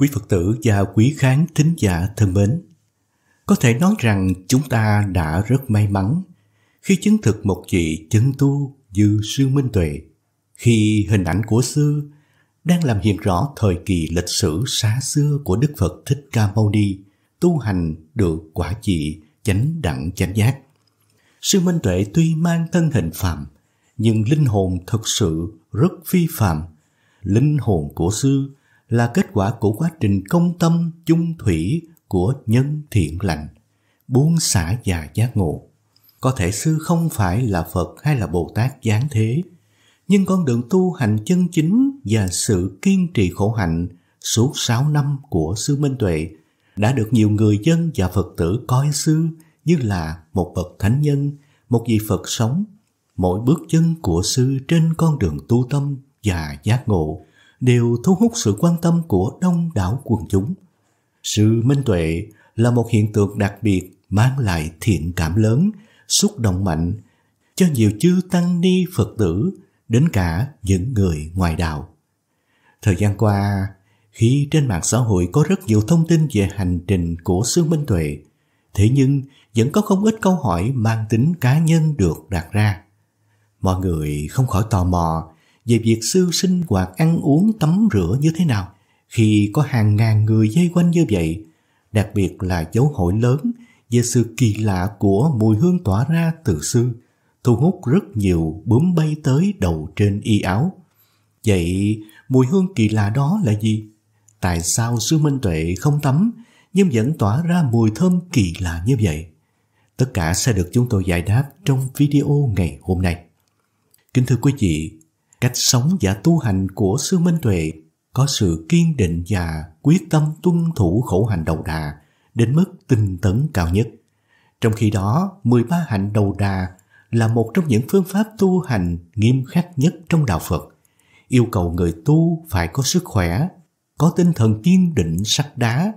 Quý Phật tử và quý khán thính giả thân mến, có thể nói rằng chúng ta đã rất may mắn khi chứng thực một vị chân tu dư sư minh tuệ, khi hình ảnh của sư đang làm hiện rõ thời kỳ lịch sử xa xưa của Đức Phật Thích Ca Mâu Ni tu hành được quả trị chánh đẳng chánh giác. Sư Minh Tuệ tuy mang thân hình phạm, nhưng linh hồn thật sự rất phi phạm. Linh hồn của sư là kết quả của quá trình công tâm chung thủy của nhân thiện lành, buông xả và giác ngộ. Có thể sư không phải là Phật hay là Bồ Tát giáng thế, nhưng con đường tu hành chân chính và sự kiên trì khổ hạnh suốt 6 năm của sư Minh Tuệ đã được nhiều người dân và Phật tử coi sư như là một bậc thánh nhân, một vị Phật sống. Mỗi bước chân của sư trên con đường tu tâm và giác ngộ đều thu hút sự quan tâm của đông đảo quần chúng. Sự minh tuệ là một hiện tượng đặc biệt mang lại thiện cảm lớn, xúc động mạnh cho nhiều chư tăng ni Phật tử đến cả những người ngoài đạo. Thời gian qua, khi trên mạng xã hội có rất nhiều thông tin về hành trình của sư Minh Tuệ, thế nhưng vẫn có không ít câu hỏi mang tính cá nhân được đặt ra. Mọi người không khỏi tò mò về việc sư sinh hoạt ăn uống tắm rửa như thế nào khi có hàng ngàn người dây quanh như vậy, đặc biệt là dấu hội lớn về sự kỳ lạ của mùi hương tỏa ra từ sư, thu hút rất nhiều bướm bay tới đầu trên y áo. Vậy mùi hương kỳ lạ đó là gì? Tại sao sư Minh Tuệ không tắm nhưng vẫn tỏa ra mùi thơm kỳ lạ như vậy? Tất cả sẽ được chúng tôi giải đáp trong video ngày hôm nay. Kính thưa quý vị, cách sống và tu hành của sư Minh Tuệ có sự kiên định và quyết tâm tuân thủ khổ hành đầu đà đến mức tinh tấn cao nhất. Trong khi đó, 13 hạnh đầu đà là một trong những phương pháp tu hành nghiêm khắc nhất trong đạo Phật, yêu cầu người tu phải có sức khỏe, có tinh thần kiên định sắt đá,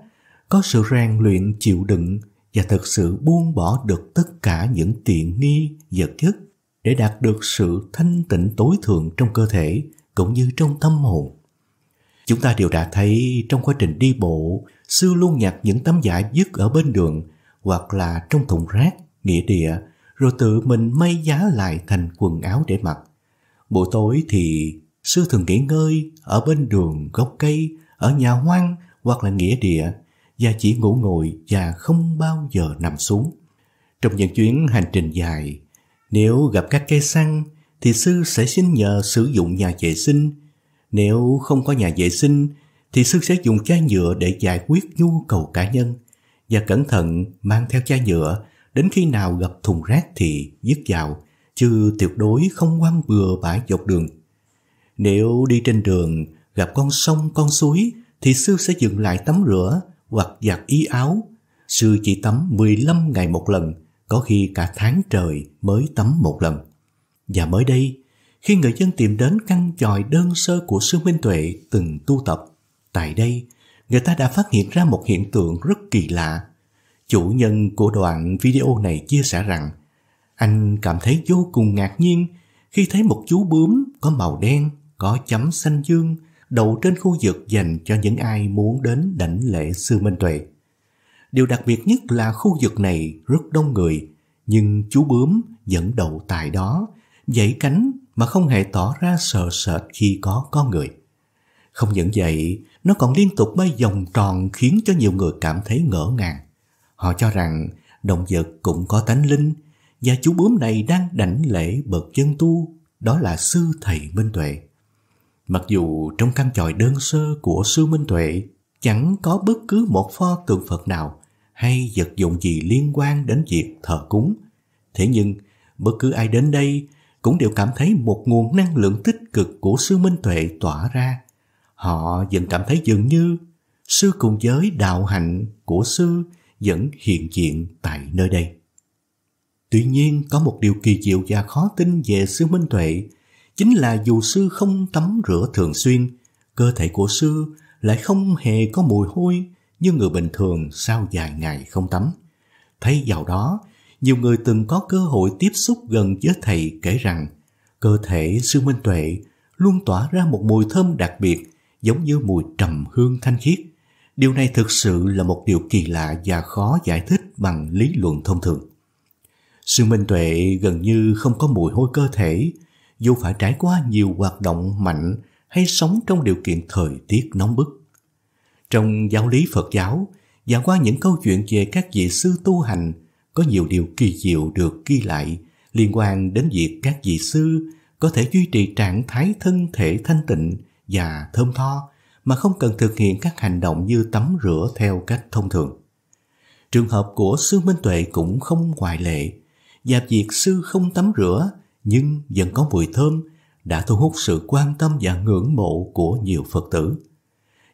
có sự rèn luyện chịu đựng và thực sự buông bỏ được tất cả những tiện nghi vật chất để đạt được sự thanh tịnh tối thượng trong cơ thể cũng như trong tâm hồn. Chúng ta đều đã thấy trong quá trình đi bộ, sư luôn nhặt những tấm vải dứt ở bên đường hoặc là trong thùng rác, nghĩa địa, rồi tự mình may giá lại thành quần áo để mặc. Buổi tối thì sư thường nghỉ ngơi ở bên đường gốc cây, ở nhà hoang hoặc là nghĩa địa và chỉ ngủ ngồi và không bao giờ nằm xuống. Trong những chuyến hành trình dài, nếu gặp các cây xăng thì sư sẽ xin nhờ sử dụng nhà vệ sinh. Nếu không có nhà vệ sinh thì sư sẽ dùng chai nhựa để giải quyết nhu cầu cá nhân và cẩn thận mang theo chai nhựa đến khi nào gặp thùng rác thì dứt vào chứ tuyệt đối không quăng bừa bãi dọc đường. Nếu đi trên đường gặp con sông con suối thì sư sẽ dừng lại tắm rửa hoặc giặt y áo. Sư chỉ tắm 15 ngày một lần có khi cả tháng trời mới tắm một lần. Và mới đây, khi người dân tìm đến căn tròi đơn sơ của sư Minh Tuệ từng tu tập, tại đây người ta đã phát hiện ra một hiện tượng rất kỳ lạ. Chủ nhân của đoạn video này chia sẻ rằng anh cảm thấy vô cùng ngạc nhiên khi thấy một chú bướm có màu đen, có chấm xanh dương đậu trên khu vực dành cho những ai muốn đến đảnh lễ sư Minh Tuệ. Điều đặc biệt nhất là khu vực này rất đông người, nhưng chú bướm vẫn đậu tại đó, dãy cánh mà không hề tỏ ra sợ sệt khi có con người. Không những vậy, nó còn liên tục bay vòng tròn khiến cho nhiều người cảm thấy ngỡ ngàng. Họ cho rằng động vật cũng có tánh linh và chú bướm này đang đảnh lễ bậc chân tu, đó là sư thầy Minh Tuệ. Mặc dù trong căn chòi đơn sơ của sư Minh Tuệ chẳng có bất cứ một pho tượng Phật nào, hay vật dụng gì liên quan đến việc thờ cúng. Thế nhưng, bất cứ ai đến đây cũng đều cảm thấy một nguồn năng lượng tích cực của sư Minh Tuệ tỏa ra. Họ dần cảm thấy dường như sư cùng giới đạo hạnh của sư vẫn hiện diện tại nơi đây. Tuy nhiên, có một điều kỳ diệu và khó tin về sư Minh Tuệ, chính là dù sư không tắm rửa thường xuyên, cơ thể của sư lại không hề có mùi hôi như người bình thường sau vài ngày không tắm. Thấy vào đó, nhiều người từng có cơ hội tiếp xúc gần với thầy kể rằng cơ thể sư Minh Tuệ luôn tỏa ra một mùi thơm đặc biệt giống như mùi trầm hương thanh khiết. Điều này thực sự là một điều kỳ lạ và khó giải thích bằng lý luận thông thường. Sư Minh Tuệ gần như không có mùi hôi cơ thể, dù phải trải qua nhiều hoạt động mạnh hay sống trong điều kiện thời tiết nóng bức. Trong giáo lý Phật giáo, và qua những câu chuyện về các vị sư tu hành, có nhiều điều kỳ diệu được ghi lại liên quan đến việc các vị sư có thể duy trì trạng thái thân thể thanh tịnh và thơm tho mà không cần thực hiện các hành động như tắm rửa theo cách thông thường. Trường hợp của sư Minh Tuệ cũng không ngoại lệ, và việc sư không tắm rửa nhưng vẫn có mùi thơm đã thu hút sự quan tâm và ngưỡng mộ của nhiều Phật tử.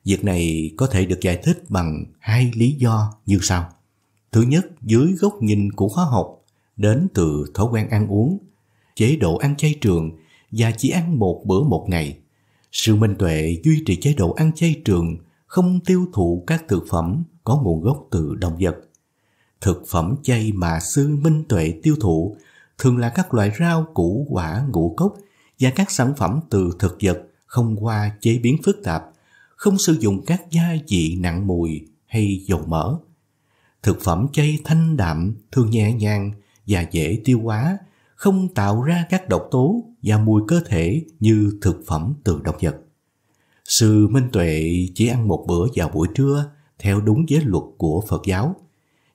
Việc này có thể được giải thích bằng hai lý do như sau. Thứ nhất, dưới góc nhìn của khoa học, đến từ thói quen ăn uống, chế độ ăn chay trường và chỉ ăn một bữa một ngày. Sự minh tuệ duy trì chế độ ăn chay trường không tiêu thụ các thực phẩm có nguồn gốc từ động vật. Thực phẩm chay mà sư minh tuệ tiêu thụ thường là các loại rau, củ, quả, ngũ cốc và các sản phẩm từ thực vật không qua chế biến phức tạp không sử dụng các gia vị nặng mùi hay dầu mỡ. Thực phẩm chay thanh đạm, thường nhẹ nhàng và dễ tiêu hóa, không tạo ra các độc tố và mùi cơ thể như thực phẩm từ động vật. Sư Minh Tuệ chỉ ăn một bữa vào buổi trưa theo đúng giới luật của Phật giáo.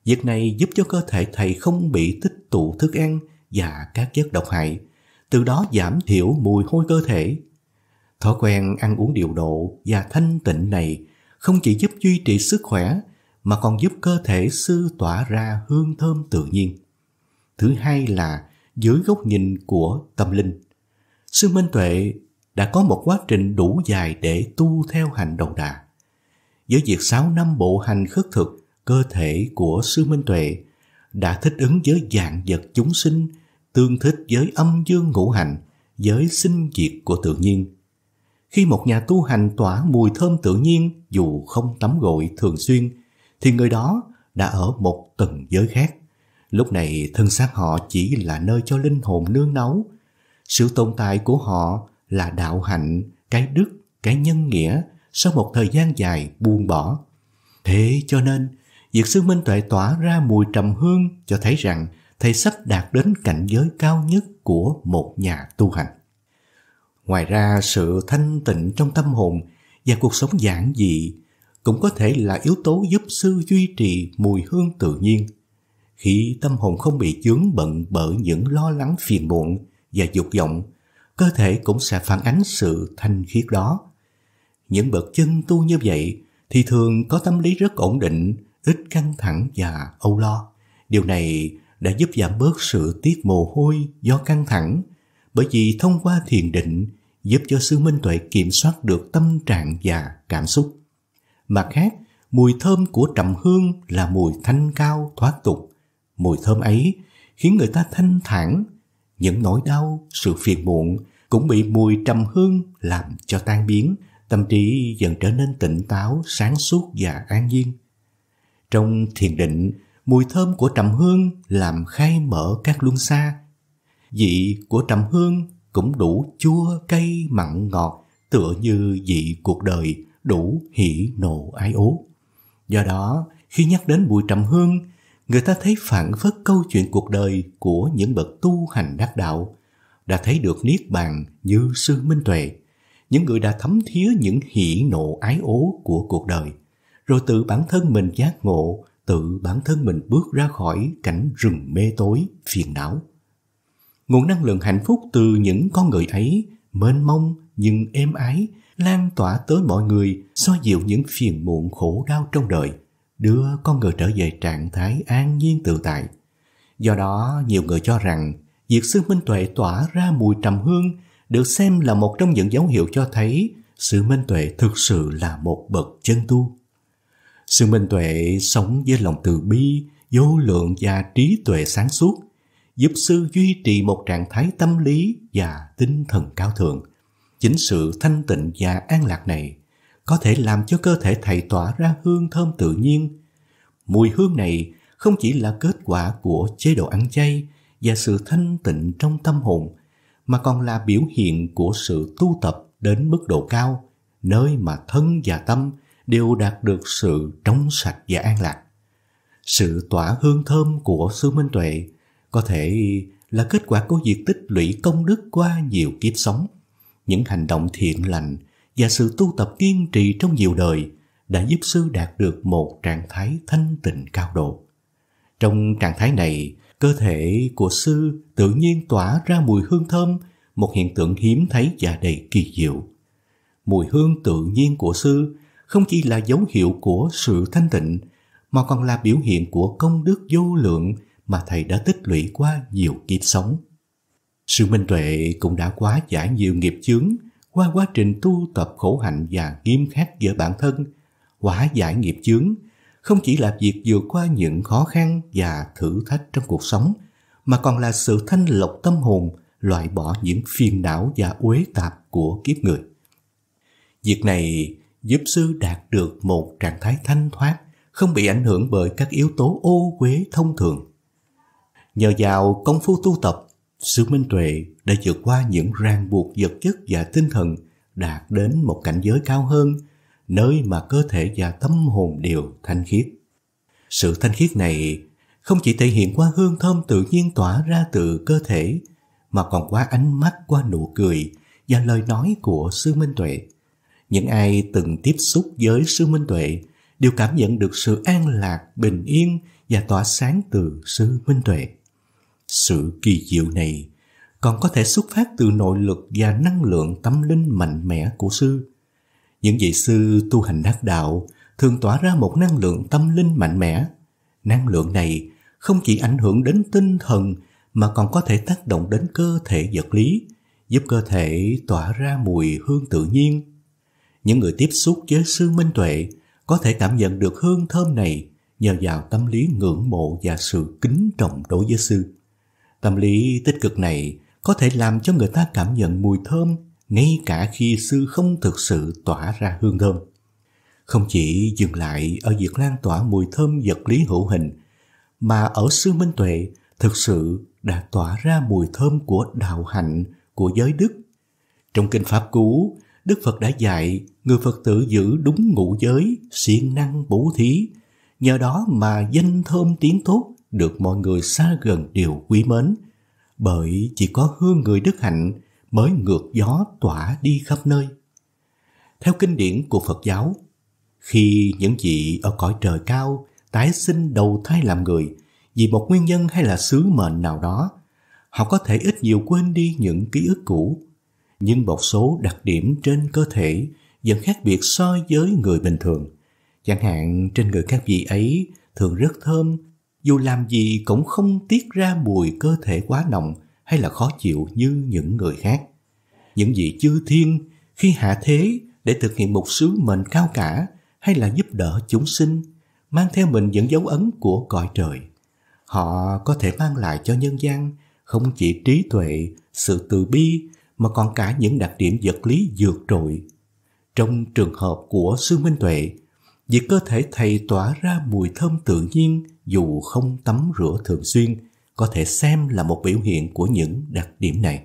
Việc này giúp cho cơ thể thầy không bị tích tụ thức ăn và các chất độc hại, từ đó giảm thiểu mùi hôi cơ thể Thói quen ăn uống điều độ và thanh tịnh này không chỉ giúp duy trì sức khỏe mà còn giúp cơ thể sư tỏa ra hương thơm tự nhiên. Thứ hai là dưới góc nhìn của tâm linh. Sư Minh Tuệ đã có một quá trình đủ dài để tu theo hành đầu đà. Với việc sáu năm bộ hành khất thực, cơ thể của Sư Minh Tuệ đã thích ứng với dạng vật chúng sinh, tương thích với âm dương ngũ hành, với sinh diệt của tự nhiên, khi một nhà tu hành tỏa mùi thơm tự nhiên dù không tắm gội thường xuyên, thì người đó đã ở một tầng giới khác. Lúc này thân xác họ chỉ là nơi cho linh hồn nương náu. Sự tồn tại của họ là đạo hạnh, cái đức, cái nhân nghĩa sau một thời gian dài buông bỏ. Thế cho nên, việc sư Minh Tuệ tỏa ra mùi trầm hương cho thấy rằng thầy sắp đạt đến cảnh giới cao nhất của một nhà tu hành. Ngoài ra sự thanh tịnh trong tâm hồn và cuộc sống giản dị cũng có thể là yếu tố giúp sư duy trì mùi hương tự nhiên. Khi tâm hồn không bị chướng bận bởi những lo lắng phiền muộn và dục vọng, cơ thể cũng sẽ phản ánh sự thanh khiết đó. Những bậc chân tu như vậy thì thường có tâm lý rất ổn định, ít căng thẳng và âu lo. Điều này đã giúp giảm bớt sự tiết mồ hôi do căng thẳng bởi vì thông qua thiền định giúp cho sư Minh Tuệ kiểm soát được tâm trạng và cảm xúc. Mặt khác, mùi thơm của trầm hương là mùi thanh cao thoát tục. Mùi thơm ấy khiến người ta thanh thản, những nỗi đau, sự phiền muộn cũng bị mùi trầm hương làm cho tan biến, tâm trí dần trở nên tỉnh táo, sáng suốt và an nhiên. Trong thiền định, mùi thơm của trầm hương làm khai mở các luân xa, vị của trầm hương cũng đủ chua cay mặn ngọt, tựa như vị cuộc đời đủ hỉ nộ ái ố. Do đó, khi nhắc đến bụi trầm hương, người ta thấy phản phất câu chuyện cuộc đời của những bậc tu hành đắc đạo, đã thấy được niết bàn như sư minh tuệ, những người đã thấm thía những hỉ nộ ái ố của cuộc đời, rồi tự bản thân mình giác ngộ, tự bản thân mình bước ra khỏi cảnh rừng mê tối phiền não nguồn năng lượng hạnh phúc từ những con người ấy mênh mông nhưng êm ái lan tỏa tới mọi người xoa dịu những phiền muộn khổ đau trong đời đưa con người trở về trạng thái an nhiên tự tại do đó nhiều người cho rằng việc sư minh tuệ tỏa ra mùi trầm hương được xem là một trong những dấu hiệu cho thấy sự minh tuệ thực sự là một bậc chân tu sự minh tuệ sống với lòng từ bi vô lượng và trí tuệ sáng suốt giúp sư duy trì một trạng thái tâm lý và tinh thần cao thượng. Chính sự thanh tịnh và an lạc này có thể làm cho cơ thể thầy tỏa ra hương thơm tự nhiên. Mùi hương này không chỉ là kết quả của chế độ ăn chay và sự thanh tịnh trong tâm hồn, mà còn là biểu hiện của sự tu tập đến mức độ cao, nơi mà thân và tâm đều đạt được sự trong sạch và an lạc. Sự tỏa hương thơm của sư Minh Tuệ có thể là kết quả của việc tích lũy công đức qua nhiều kiếp sống. Những hành động thiện lành và sự tu tập kiên trì trong nhiều đời đã giúp sư đạt được một trạng thái thanh tịnh cao độ. Trong trạng thái này, cơ thể của sư tự nhiên tỏa ra mùi hương thơm, một hiện tượng hiếm thấy và đầy kỳ diệu. Mùi hương tự nhiên của sư không chỉ là dấu hiệu của sự thanh tịnh, mà còn là biểu hiện của công đức vô lượng mà thầy đã tích lũy qua nhiều kiếp sống. sự Minh Tuệ cũng đã quá giải nhiều nghiệp chướng qua quá trình tu tập khổ hạnh và nghiêm khắc giữa bản thân, quá giải nghiệp chướng không chỉ là việc vượt qua những khó khăn và thử thách trong cuộc sống, mà còn là sự thanh lọc tâm hồn, loại bỏ những phiền não và uế tạp của kiếp người. Việc này giúp sư đạt được một trạng thái thanh thoát, không bị ảnh hưởng bởi các yếu tố ô uế thông thường. Nhờ vào công phu tu tập, sự minh tuệ đã vượt qua những ràng buộc vật chất và tinh thần đạt đến một cảnh giới cao hơn, nơi mà cơ thể và tâm hồn đều thanh khiết. Sự thanh khiết này không chỉ thể hiện qua hương thơm tự nhiên tỏa ra từ cơ thể, mà còn qua ánh mắt, qua nụ cười và lời nói của sư Minh Tuệ. Những ai từng tiếp xúc với sư Minh Tuệ đều cảm nhận được sự an lạc, bình yên và tỏa sáng từ sư Minh Tuệ. Sự kỳ diệu này còn có thể xuất phát từ nội lực và năng lượng tâm linh mạnh mẽ của sư. Những vị sư tu hành đắc đạo thường tỏa ra một năng lượng tâm linh mạnh mẽ. Năng lượng này không chỉ ảnh hưởng đến tinh thần mà còn có thể tác động đến cơ thể vật lý, giúp cơ thể tỏa ra mùi hương tự nhiên. Những người tiếp xúc với sư Minh Tuệ có thể cảm nhận được hương thơm này nhờ vào tâm lý ngưỡng mộ và sự kính trọng đối với sư. Tâm lý tích cực này có thể làm cho người ta cảm nhận mùi thơm ngay cả khi sư không thực sự tỏa ra hương thơm. Không chỉ dừng lại ở việc lan tỏa mùi thơm vật lý hữu hình, mà ở sư Minh Tuệ thực sự đã tỏa ra mùi thơm của đạo hạnh, của giới đức. Trong Kinh Pháp Cú, Đức Phật đã dạy người Phật tử giữ đúng ngũ giới, siêng năng bố thí, nhờ đó mà danh thơm tiếng tốt được mọi người xa gần đều quý mến, bởi chỉ có hương người đức hạnh mới ngược gió tỏa đi khắp nơi. Theo kinh điển của Phật giáo, khi những vị ở cõi trời cao tái sinh đầu thai làm người vì một nguyên nhân hay là sứ mệnh nào đó, họ có thể ít nhiều quên đi những ký ức cũ. Nhưng một số đặc điểm trên cơ thể vẫn khác biệt so với người bình thường. Chẳng hạn trên người các vị ấy thường rất thơm, dù làm gì cũng không tiết ra mùi cơ thể quá nồng hay là khó chịu như những người khác. Những vị chư thiên khi hạ thế để thực hiện một sứ mệnh cao cả hay là giúp đỡ chúng sinh, mang theo mình những dấu ấn của cõi trời. Họ có thể mang lại cho nhân gian không chỉ trí tuệ, sự từ bi mà còn cả những đặc điểm vật lý vượt trội. Trong trường hợp của sư Minh Tuệ, vì cơ thể thầy tỏa ra mùi thơm tự nhiên dù không tắm rửa thường xuyên có thể xem là một biểu hiện của những đặc điểm này.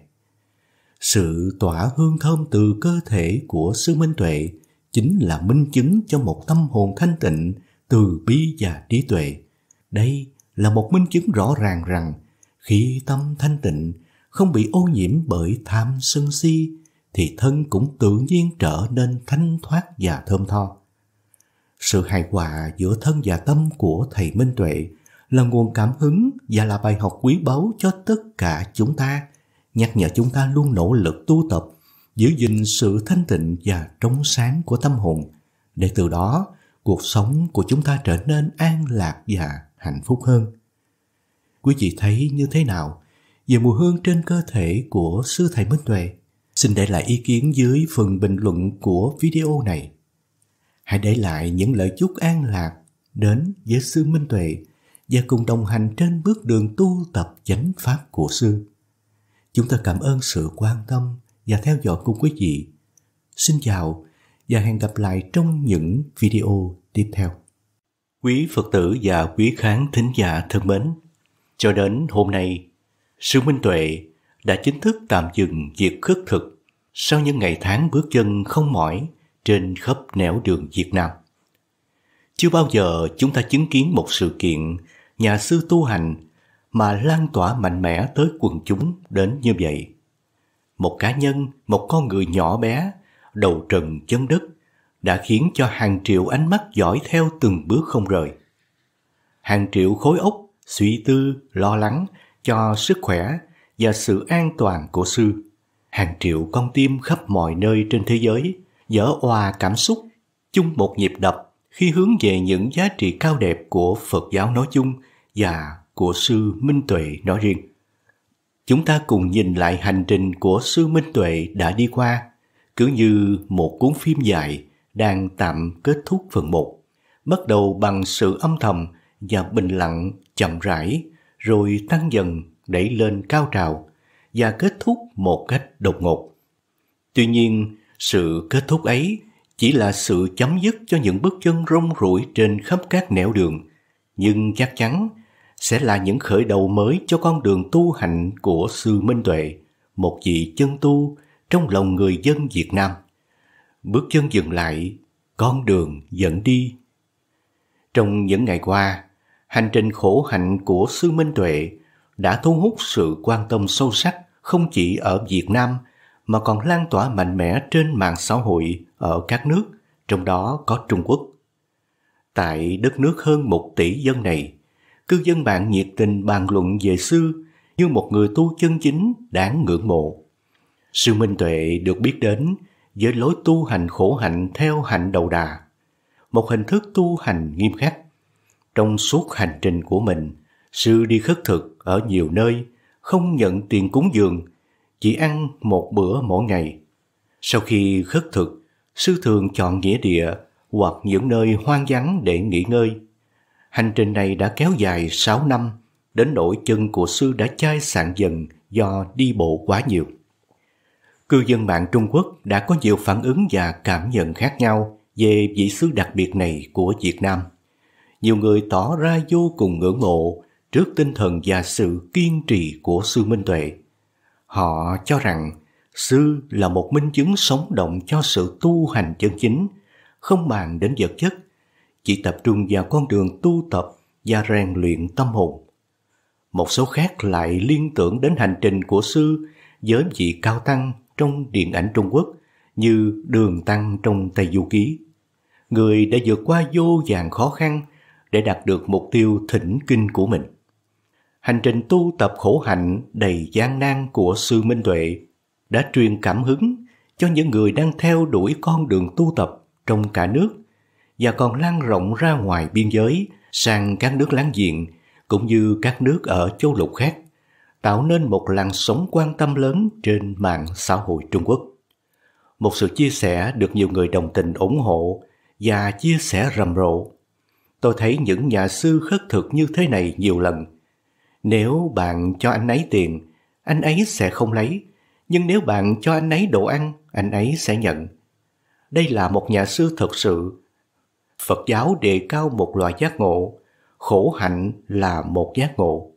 Sự tỏa hương thơm từ cơ thể của sư Minh Tuệ chính là minh chứng cho một tâm hồn thanh tịnh, từ bi và trí tuệ. Đây là một minh chứng rõ ràng rằng khi tâm thanh tịnh không bị ô nhiễm bởi tham sân si thì thân cũng tự nhiên trở nên thanh thoát và thơm tho. Sự hài hòa giữa thân và tâm của thầy Minh Tuệ là nguồn cảm hứng và là bài học quý báu cho tất cả chúng ta, nhắc nhở chúng ta luôn nỗ lực tu tập, giữ gìn sự thanh tịnh và trong sáng của tâm hồn, để từ đó cuộc sống của chúng ta trở nên an lạc và hạnh phúc hơn. Quý vị thấy như thế nào về mùi hương trên cơ thể của sư thầy Minh Tuệ? Xin để lại ý kiến dưới phần bình luận của video này. Hãy để lại những lời chúc an lạc đến với sư Minh Tuệ và cùng đồng hành trên bước đường tu tập chánh pháp của sư. Chúng ta cảm ơn sự quan tâm và theo dõi của quý vị. Xin chào và hẹn gặp lại trong những video tiếp theo. Quý Phật tử và quý khán thính giả thân mến, cho đến hôm nay, Sư Minh Tuệ đã chính thức tạm dừng việc khất thực sau những ngày tháng bước chân không mỏi trên khắp nẻo đường Việt Nam. Chưa bao giờ chúng ta chứng kiến một sự kiện nhà sư tu hành mà lan tỏa mạnh mẽ tới quần chúng đến như vậy. Một cá nhân, một con người nhỏ bé, đầu trần chân đất đã khiến cho hàng triệu ánh mắt dõi theo từng bước không rời. Hàng triệu khối óc suy tư, lo lắng cho sức khỏe và sự an toàn của sư. Hàng triệu con tim khắp mọi nơi trên thế giới – dở hòa cảm xúc chung một nhịp đập khi hướng về những giá trị cao đẹp của Phật giáo nói chung và của sư Minh Tuệ nói riêng. Chúng ta cùng nhìn lại hành trình của sư Minh Tuệ đã đi qua, cứ như một cuốn phim dài đang tạm kết thúc phần một, bắt đầu bằng sự âm thầm và bình lặng chậm rãi, rồi tăng dần đẩy lên cao trào và kết thúc một cách đột ngột. Tuy nhiên, sự kết thúc ấy chỉ là sự chấm dứt cho những bước chân rong ruổi trên khắp các nẻo đường, nhưng chắc chắn sẽ là những khởi đầu mới cho con đường tu hành của Sư Minh Tuệ, một vị chân tu trong lòng người dân Việt Nam. Bước chân dừng lại, con đường dẫn đi. Trong những ngày qua, hành trình khổ hạnh của Sư Minh Tuệ đã thu hút sự quan tâm sâu sắc không chỉ ở Việt Nam mà còn lan tỏa mạnh mẽ trên mạng xã hội ở các nước, trong đó có Trung Quốc. Tại đất nước hơn một tỷ dân này, cư dân mạng nhiệt tình bàn luận về sư như một người tu chân chính đáng ngưỡng mộ. Sư Minh Tuệ được biết đến với lối tu hành khổ hạnh theo hạnh đầu đà, một hình thức tu hành nghiêm khắc. Trong suốt hành trình của mình, sư đi khất thực ở nhiều nơi, không nhận tiền cúng dường chỉ ăn một bữa mỗi ngày. Sau khi khất thực, sư thường chọn nghĩa địa hoặc những nơi hoang vắng để nghỉ ngơi. Hành trình này đã kéo dài 6 năm, đến nỗi chân của sư đã chai sạn dần do đi bộ quá nhiều. Cư dân mạng Trung Quốc đã có nhiều phản ứng và cảm nhận khác nhau về vị sư đặc biệt này của Việt Nam. Nhiều người tỏ ra vô cùng ngưỡng mộ trước tinh thần và sự kiên trì của sư Minh Tuệ. Họ cho rằng sư là một minh chứng sống động cho sự tu hành chân chính, không bàn đến vật chất, chỉ tập trung vào con đường tu tập và rèn luyện tâm hồn. Một số khác lại liên tưởng đến hành trình của sư với vị cao tăng trong điện ảnh Trung Quốc như đường tăng trong Tây Du Ký. Người đã vượt qua vô vàng khó khăn để đạt được mục tiêu thỉnh kinh của mình hành trình tu tập khổ hạnh đầy gian nan của sư Minh Tuệ đã truyền cảm hứng cho những người đang theo đuổi con đường tu tập trong cả nước và còn lan rộng ra ngoài biên giới sang các nước láng giềng cũng như các nước ở châu lục khác, tạo nên một làn sóng quan tâm lớn trên mạng xã hội Trung Quốc. Một sự chia sẻ được nhiều người đồng tình ủng hộ và chia sẻ rầm rộ. Tôi thấy những nhà sư khất thực như thế này nhiều lần – nếu bạn cho anh ấy tiền, anh ấy sẽ không lấy. Nhưng nếu bạn cho anh ấy đồ ăn, anh ấy sẽ nhận. Đây là một nhà sư thật sự. Phật giáo đề cao một loại giác ngộ. Khổ hạnh là một giác ngộ.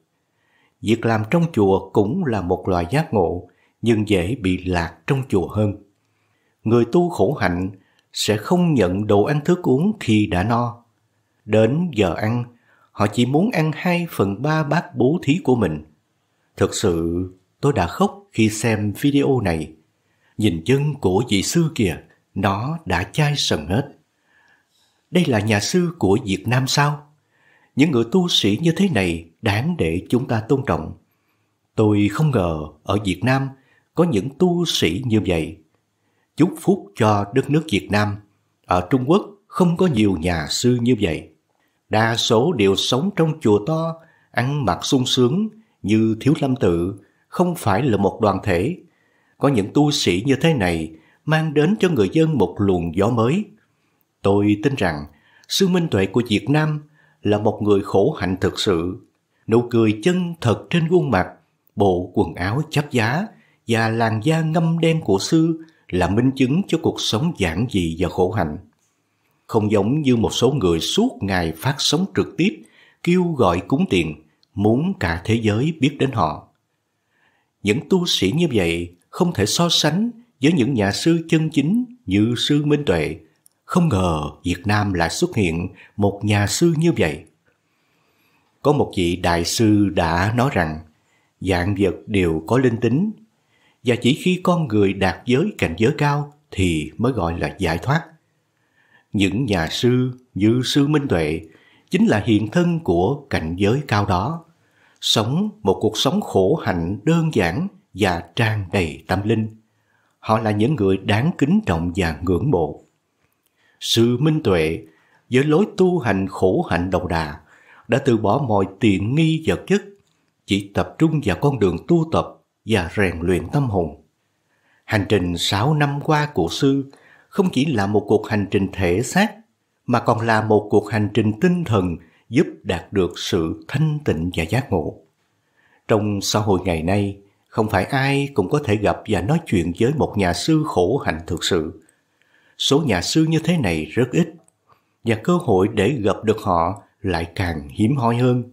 Việc làm trong chùa cũng là một loại giác ngộ, nhưng dễ bị lạc trong chùa hơn. Người tu khổ hạnh sẽ không nhận đồ ăn thức uống khi đã no. Đến giờ ăn Họ chỉ muốn ăn 2 phần 3 bát bố thí của mình. Thực sự tôi đã khóc khi xem video này. Nhìn chân của vị sư kìa, nó đã chai sần hết. Đây là nhà sư của Việt Nam sao? Những người tu sĩ như thế này đáng để chúng ta tôn trọng. Tôi không ngờ ở Việt Nam có những tu sĩ như vậy. Chúc phúc cho đất nước Việt Nam. Ở Trung Quốc không có nhiều nhà sư như vậy đa số đều sống trong chùa to, ăn mặc sung sướng như thiếu lâm tự, không phải là một đoàn thể. Có những tu sĩ như thế này mang đến cho người dân một luồng gió mới. Tôi tin rằng sư minh tuệ của Việt Nam là một người khổ hạnh thực sự. Nụ cười chân thật trên gương mặt, bộ quần áo chấp giá và làn da ngâm đen của sư là minh chứng cho cuộc sống giản dị và khổ hạnh không giống như một số người suốt ngày phát sóng trực tiếp kêu gọi cúng tiền, muốn cả thế giới biết đến họ. Những tu sĩ như vậy không thể so sánh với những nhà sư chân chính như sư Minh Tuệ. Không ngờ Việt Nam lại xuất hiện một nhà sư như vậy. Có một vị đại sư đã nói rằng dạng vật đều có linh tính và chỉ khi con người đạt giới cảnh giới cao thì mới gọi là giải thoát những nhà sư như sư Minh Tuệ chính là hiện thân của cảnh giới cao đó, sống một cuộc sống khổ hạnh đơn giản và tràn đầy tâm linh. Họ là những người đáng kính trọng và ngưỡng mộ. Sư Minh Tuệ với lối tu hành khổ hạnh đầu đà đã từ bỏ mọi tiện nghi vật chất, chỉ tập trung vào con đường tu tập và rèn luyện tâm hồn. Hành trình sáu năm qua của sư không chỉ là một cuộc hành trình thể xác mà còn là một cuộc hành trình tinh thần giúp đạt được sự thanh tịnh và giác ngộ. Trong xã hội ngày nay, không phải ai cũng có thể gặp và nói chuyện với một nhà sư khổ hạnh thực sự. Số nhà sư như thế này rất ít, và cơ hội để gặp được họ lại càng hiếm hoi hơn.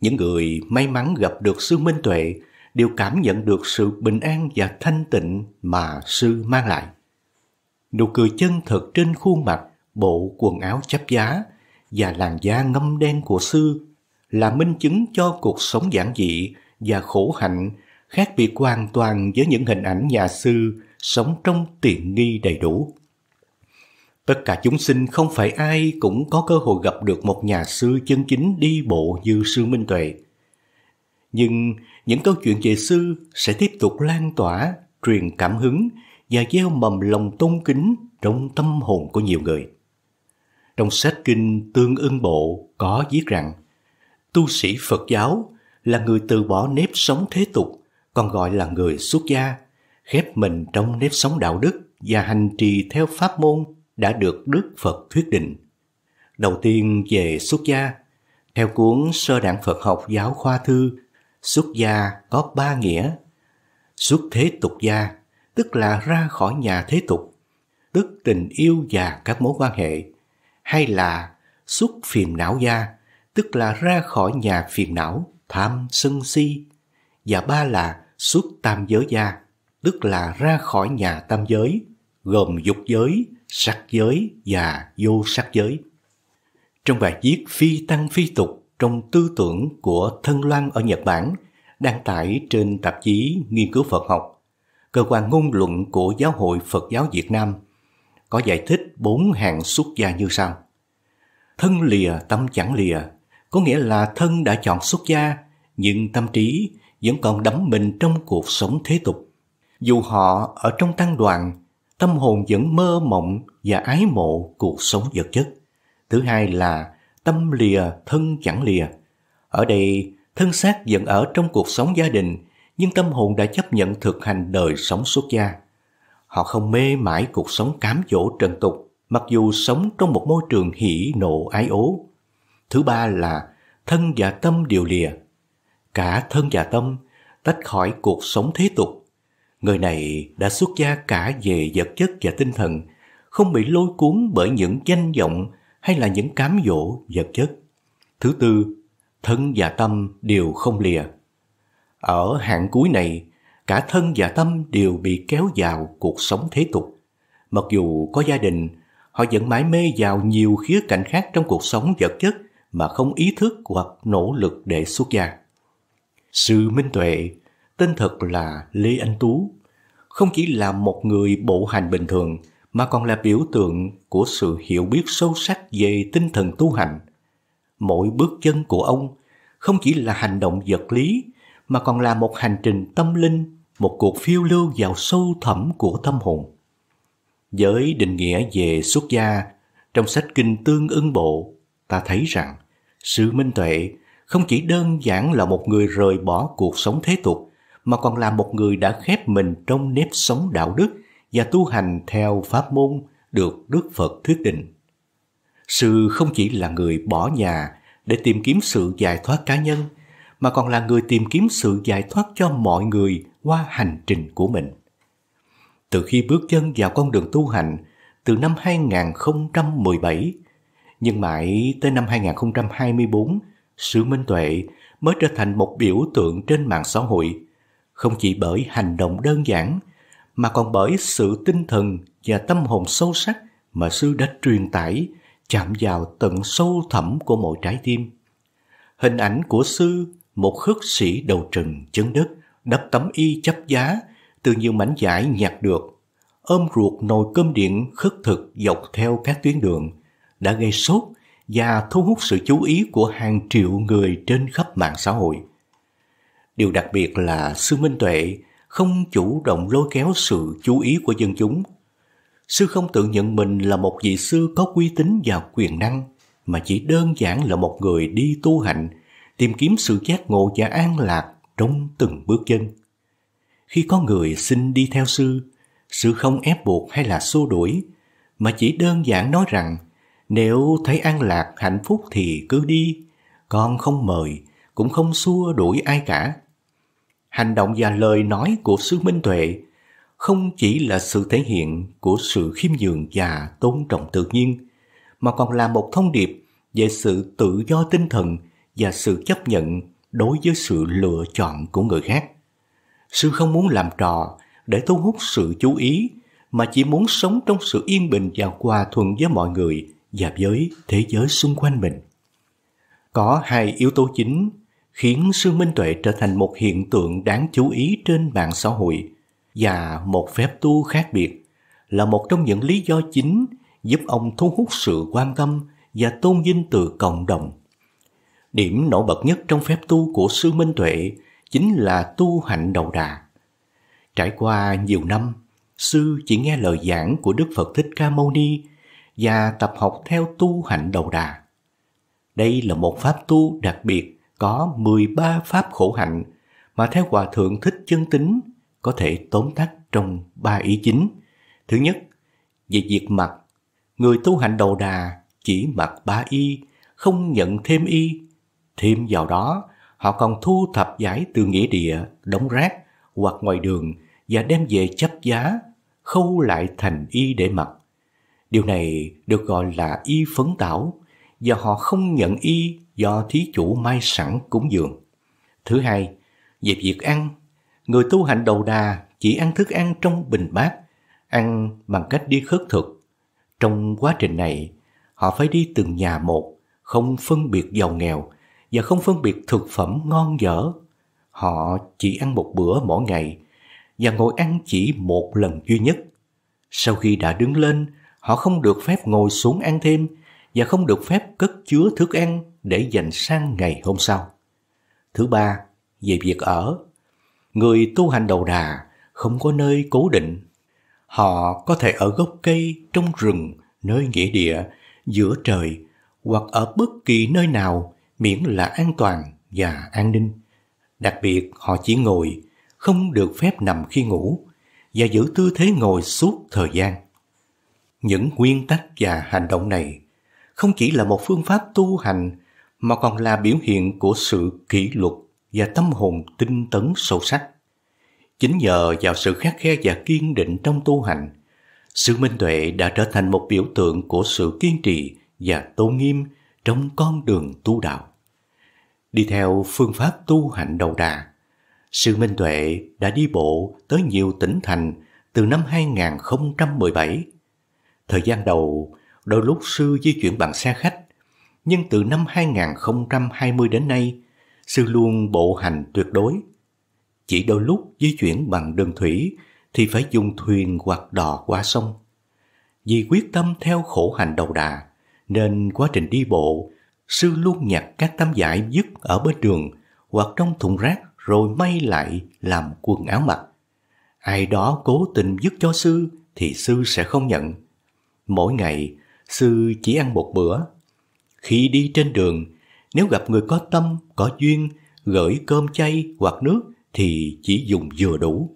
Những người may mắn gặp được sư Minh Tuệ đều cảm nhận được sự bình an và thanh tịnh mà sư mang lại nụ cười chân thật trên khuôn mặt, bộ quần áo chấp giá và làn da ngâm đen của sư là minh chứng cho cuộc sống giản dị và khổ hạnh khác biệt hoàn toàn với những hình ảnh nhà sư sống trong tiện nghi đầy đủ. Tất cả chúng sinh không phải ai cũng có cơ hội gặp được một nhà sư chân chính đi bộ như sư Minh Tuệ. Nhưng những câu chuyện về sư sẽ tiếp tục lan tỏa, truyền cảm hứng và gieo mầm lòng tôn kính trong tâm hồn của nhiều người. Trong sách kinh Tương ưng bộ có viết rằng tu sĩ Phật giáo là người từ bỏ nếp sống thế tục, còn gọi là người xuất gia, khép mình trong nếp sống đạo đức và hành trì theo pháp môn đã được Đức Phật thuyết định. Đầu tiên về xuất gia, theo cuốn Sơ Đảng Phật học giáo khoa thư, xuất gia có ba nghĩa. Xuất thế tục gia tức là ra khỏi nhà thế tục, tức tình yêu và các mối quan hệ, hay là xuất phiền não gia, tức là ra khỏi nhà phiền não, tham sân si, và ba là xuất tam giới gia, tức là ra khỏi nhà tam giới, gồm dục giới, sắc giới và vô sắc giới. Trong bài viết Phi Tăng Phi Tục trong tư tưởng của Thân Loan ở Nhật Bản, đăng tải trên tạp chí Nghiên cứu Phật học, cơ quan ngôn luận của Giáo hội Phật giáo Việt Nam, có giải thích bốn hạng xuất gia như sau. Thân lìa tâm chẳng lìa, có nghĩa là thân đã chọn xuất gia, nhưng tâm trí vẫn còn đắm mình trong cuộc sống thế tục. Dù họ ở trong tăng đoàn, tâm hồn vẫn mơ mộng và ái mộ cuộc sống vật chất. Thứ hai là tâm lìa, thân chẳng lìa. Ở đây, thân xác vẫn ở trong cuộc sống gia đình, nhưng tâm hồn đã chấp nhận thực hành đời sống xuất gia. Họ không mê mãi cuộc sống cám dỗ trần tục, mặc dù sống trong một môi trường hỉ nộ ái ố. Thứ ba là thân và tâm điều lìa. Cả thân và tâm tách khỏi cuộc sống thế tục. Người này đã xuất gia cả về vật chất và tinh thần, không bị lôi cuốn bởi những danh vọng hay là những cám dỗ vật chất. Thứ tư, thân và tâm đều không lìa. Ở hạng cuối này, cả thân và tâm đều bị kéo vào cuộc sống thế tục. Mặc dù có gia đình, họ vẫn mãi mê vào nhiều khía cạnh khác trong cuộc sống vật chất mà không ý thức hoặc nỗ lực để xuất gia. sư minh tuệ, tên thật là Lê Anh Tú, không chỉ là một người bộ hành bình thường mà còn là biểu tượng của sự hiểu biết sâu sắc về tinh thần tu hành. Mỗi bước chân của ông không chỉ là hành động vật lý mà còn là một hành trình tâm linh, một cuộc phiêu lưu vào sâu thẳm của tâm hồn. Với định nghĩa về xuất gia, trong sách kinh tương ưng bộ, ta thấy rằng sự minh tuệ không chỉ đơn giản là một người rời bỏ cuộc sống thế tục, mà còn là một người đã khép mình trong nếp sống đạo đức và tu hành theo pháp môn được Đức Phật thuyết định. Sư không chỉ là người bỏ nhà để tìm kiếm sự giải thoát cá nhân – mà còn là người tìm kiếm sự giải thoát cho mọi người qua hành trình của mình. Từ khi bước chân vào con đường tu hành, từ năm 2017, nhưng mãi tới năm 2024, sự minh tuệ mới trở thành một biểu tượng trên mạng xã hội, không chỉ bởi hành động đơn giản, mà còn bởi sự tinh thần và tâm hồn sâu sắc mà sư đã truyền tải chạm vào tận sâu thẳm của mỗi trái tim. Hình ảnh của sư một khất sĩ đầu trần chân đất đắp tấm y chấp giá từ nhiều mảnh giải nhặt được ôm ruột nồi cơm điện khất thực dọc theo các tuyến đường đã gây sốt và thu hút sự chú ý của hàng triệu người trên khắp mạng xã hội. Điều đặc biệt là Sư Minh Tuệ không chủ động lôi kéo sự chú ý của dân chúng. Sư không tự nhận mình là một vị sư có uy tín và quyền năng, mà chỉ đơn giản là một người đi tu hành – tìm kiếm sự giác ngộ và an lạc trong từng bước chân. Khi có người xin đi theo sư, sự không ép buộc hay là xô đuổi, mà chỉ đơn giản nói rằng nếu thấy an lạc hạnh phúc thì cứ đi, con không mời, cũng không xua đuổi ai cả. Hành động và lời nói của sư Minh Tuệ không chỉ là sự thể hiện của sự khiêm nhường và tôn trọng tự nhiên, mà còn là một thông điệp về sự tự do tinh thần và sự chấp nhận đối với sự lựa chọn của người khác. Sư không muốn làm trò để thu hút sự chú ý mà chỉ muốn sống trong sự yên bình và hòa thuận với mọi người và với thế giới xung quanh mình. Có hai yếu tố chính khiến sư Minh Tuệ trở thành một hiện tượng đáng chú ý trên mạng xã hội và một phép tu khác biệt là một trong những lý do chính giúp ông thu hút sự quan tâm và tôn vinh từ cộng đồng Điểm nổi bật nhất trong phép tu của sư Minh Tuệ chính là tu hạnh đầu đà. Trải qua nhiều năm, sư chỉ nghe lời giảng của Đức Phật Thích Ca Mâu Ni và tập học theo tu hạnh đầu đà. Đây là một pháp tu đặc biệt có 13 pháp khổ hạnh mà theo Hòa Thượng Thích Chân Tính có thể tóm tắt trong ba ý chính. Thứ nhất, về việc mặc, người tu hạnh đầu đà chỉ mặc ba y, không nhận thêm y Thêm vào đó, họ còn thu thập giải từ nghĩa địa, đống rác hoặc ngoài đường và đem về chấp giá, khâu lại thành y để mặc. Điều này được gọi là y phấn tảo và họ không nhận y do thí chủ mai sẵn cúng dường. Thứ hai, về việc ăn, người tu hành đầu đà chỉ ăn thức ăn trong bình bát, ăn bằng cách đi khất thực. Trong quá trình này, họ phải đi từng nhà một, không phân biệt giàu nghèo và không phân biệt thực phẩm ngon dở. Họ chỉ ăn một bữa mỗi ngày và ngồi ăn chỉ một lần duy nhất. Sau khi đã đứng lên, họ không được phép ngồi xuống ăn thêm và không được phép cất chứa thức ăn để dành sang ngày hôm sau. Thứ ba, về việc ở. Người tu hành đầu đà không có nơi cố định. Họ có thể ở gốc cây, trong rừng, nơi nghĩa địa, giữa trời hoặc ở bất kỳ nơi nào miễn là an toàn và an ninh. Đặc biệt họ chỉ ngồi, không được phép nằm khi ngủ và giữ tư thế ngồi suốt thời gian. Những nguyên tắc và hành động này không chỉ là một phương pháp tu hành mà còn là biểu hiện của sự kỷ luật và tâm hồn tinh tấn sâu sắc. Chính nhờ vào sự khắc khe và kiên định trong tu hành, sự minh tuệ đã trở thành một biểu tượng của sự kiên trì và tôn nghiêm trong con đường tu đạo. Đi theo phương pháp tu hành đầu đà, Sư Minh Tuệ đã đi bộ tới nhiều tỉnh thành từ năm 2017. Thời gian đầu, đôi lúc sư di chuyển bằng xe khách, nhưng từ năm 2020 đến nay, sư luôn bộ hành tuyệt đối. Chỉ đôi lúc di chuyển bằng đường thủy thì phải dùng thuyền hoặc đò qua sông. Vì quyết tâm theo khổ hành đầu đà, nên quá trình đi bộ Sư luôn nhặt các tấm vải dứt ở bên đường hoặc trong thùng rác rồi may lại làm quần áo mặc. Ai đó cố tình dứt cho sư thì sư sẽ không nhận. Mỗi ngày, sư chỉ ăn một bữa. Khi đi trên đường, nếu gặp người có tâm, có duyên, gửi cơm chay hoặc nước thì chỉ dùng vừa đủ.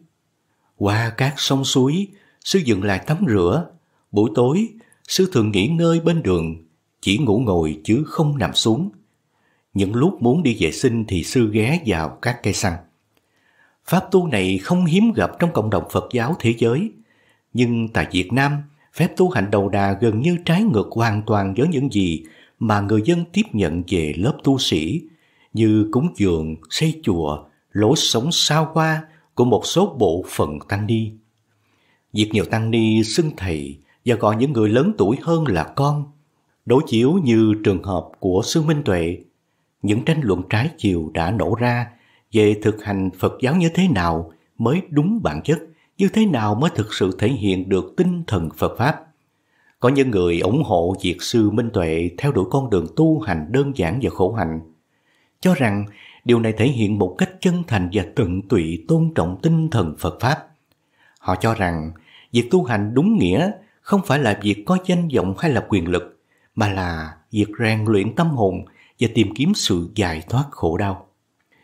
Qua các sông suối, sư dừng lại tắm rửa. Buổi tối, sư thường nghỉ ngơi bên đường chỉ ngủ ngồi chứ không nằm xuống. Những lúc muốn đi vệ sinh thì sư ghé vào các cây xăng. Pháp tu này không hiếm gặp trong cộng đồng Phật giáo thế giới, nhưng tại Việt Nam, phép tu hành đầu đà gần như trái ngược hoàn toàn với những gì mà người dân tiếp nhận về lớp tu sĩ như cúng dường, xây chùa, lối sống sao qua của một số bộ phận tăng ni. Việc nhiều tăng ni xưng thầy và gọi những người lớn tuổi hơn là con Đối chiếu như trường hợp của Sư Minh Tuệ, những tranh luận trái chiều đã nổ ra về thực hành Phật giáo như thế nào mới đúng bản chất, như thế nào mới thực sự thể hiện được tinh thần Phật Pháp. Có những người ủng hộ việc Sư Minh Tuệ theo đuổi con đường tu hành đơn giản và khổ hạnh, cho rằng điều này thể hiện một cách chân thành và tận tụy tôn trọng tinh thần Phật Pháp. Họ cho rằng việc tu hành đúng nghĩa không phải là việc có danh vọng hay là quyền lực, mà là việc rèn luyện tâm hồn và tìm kiếm sự giải thoát khổ đau.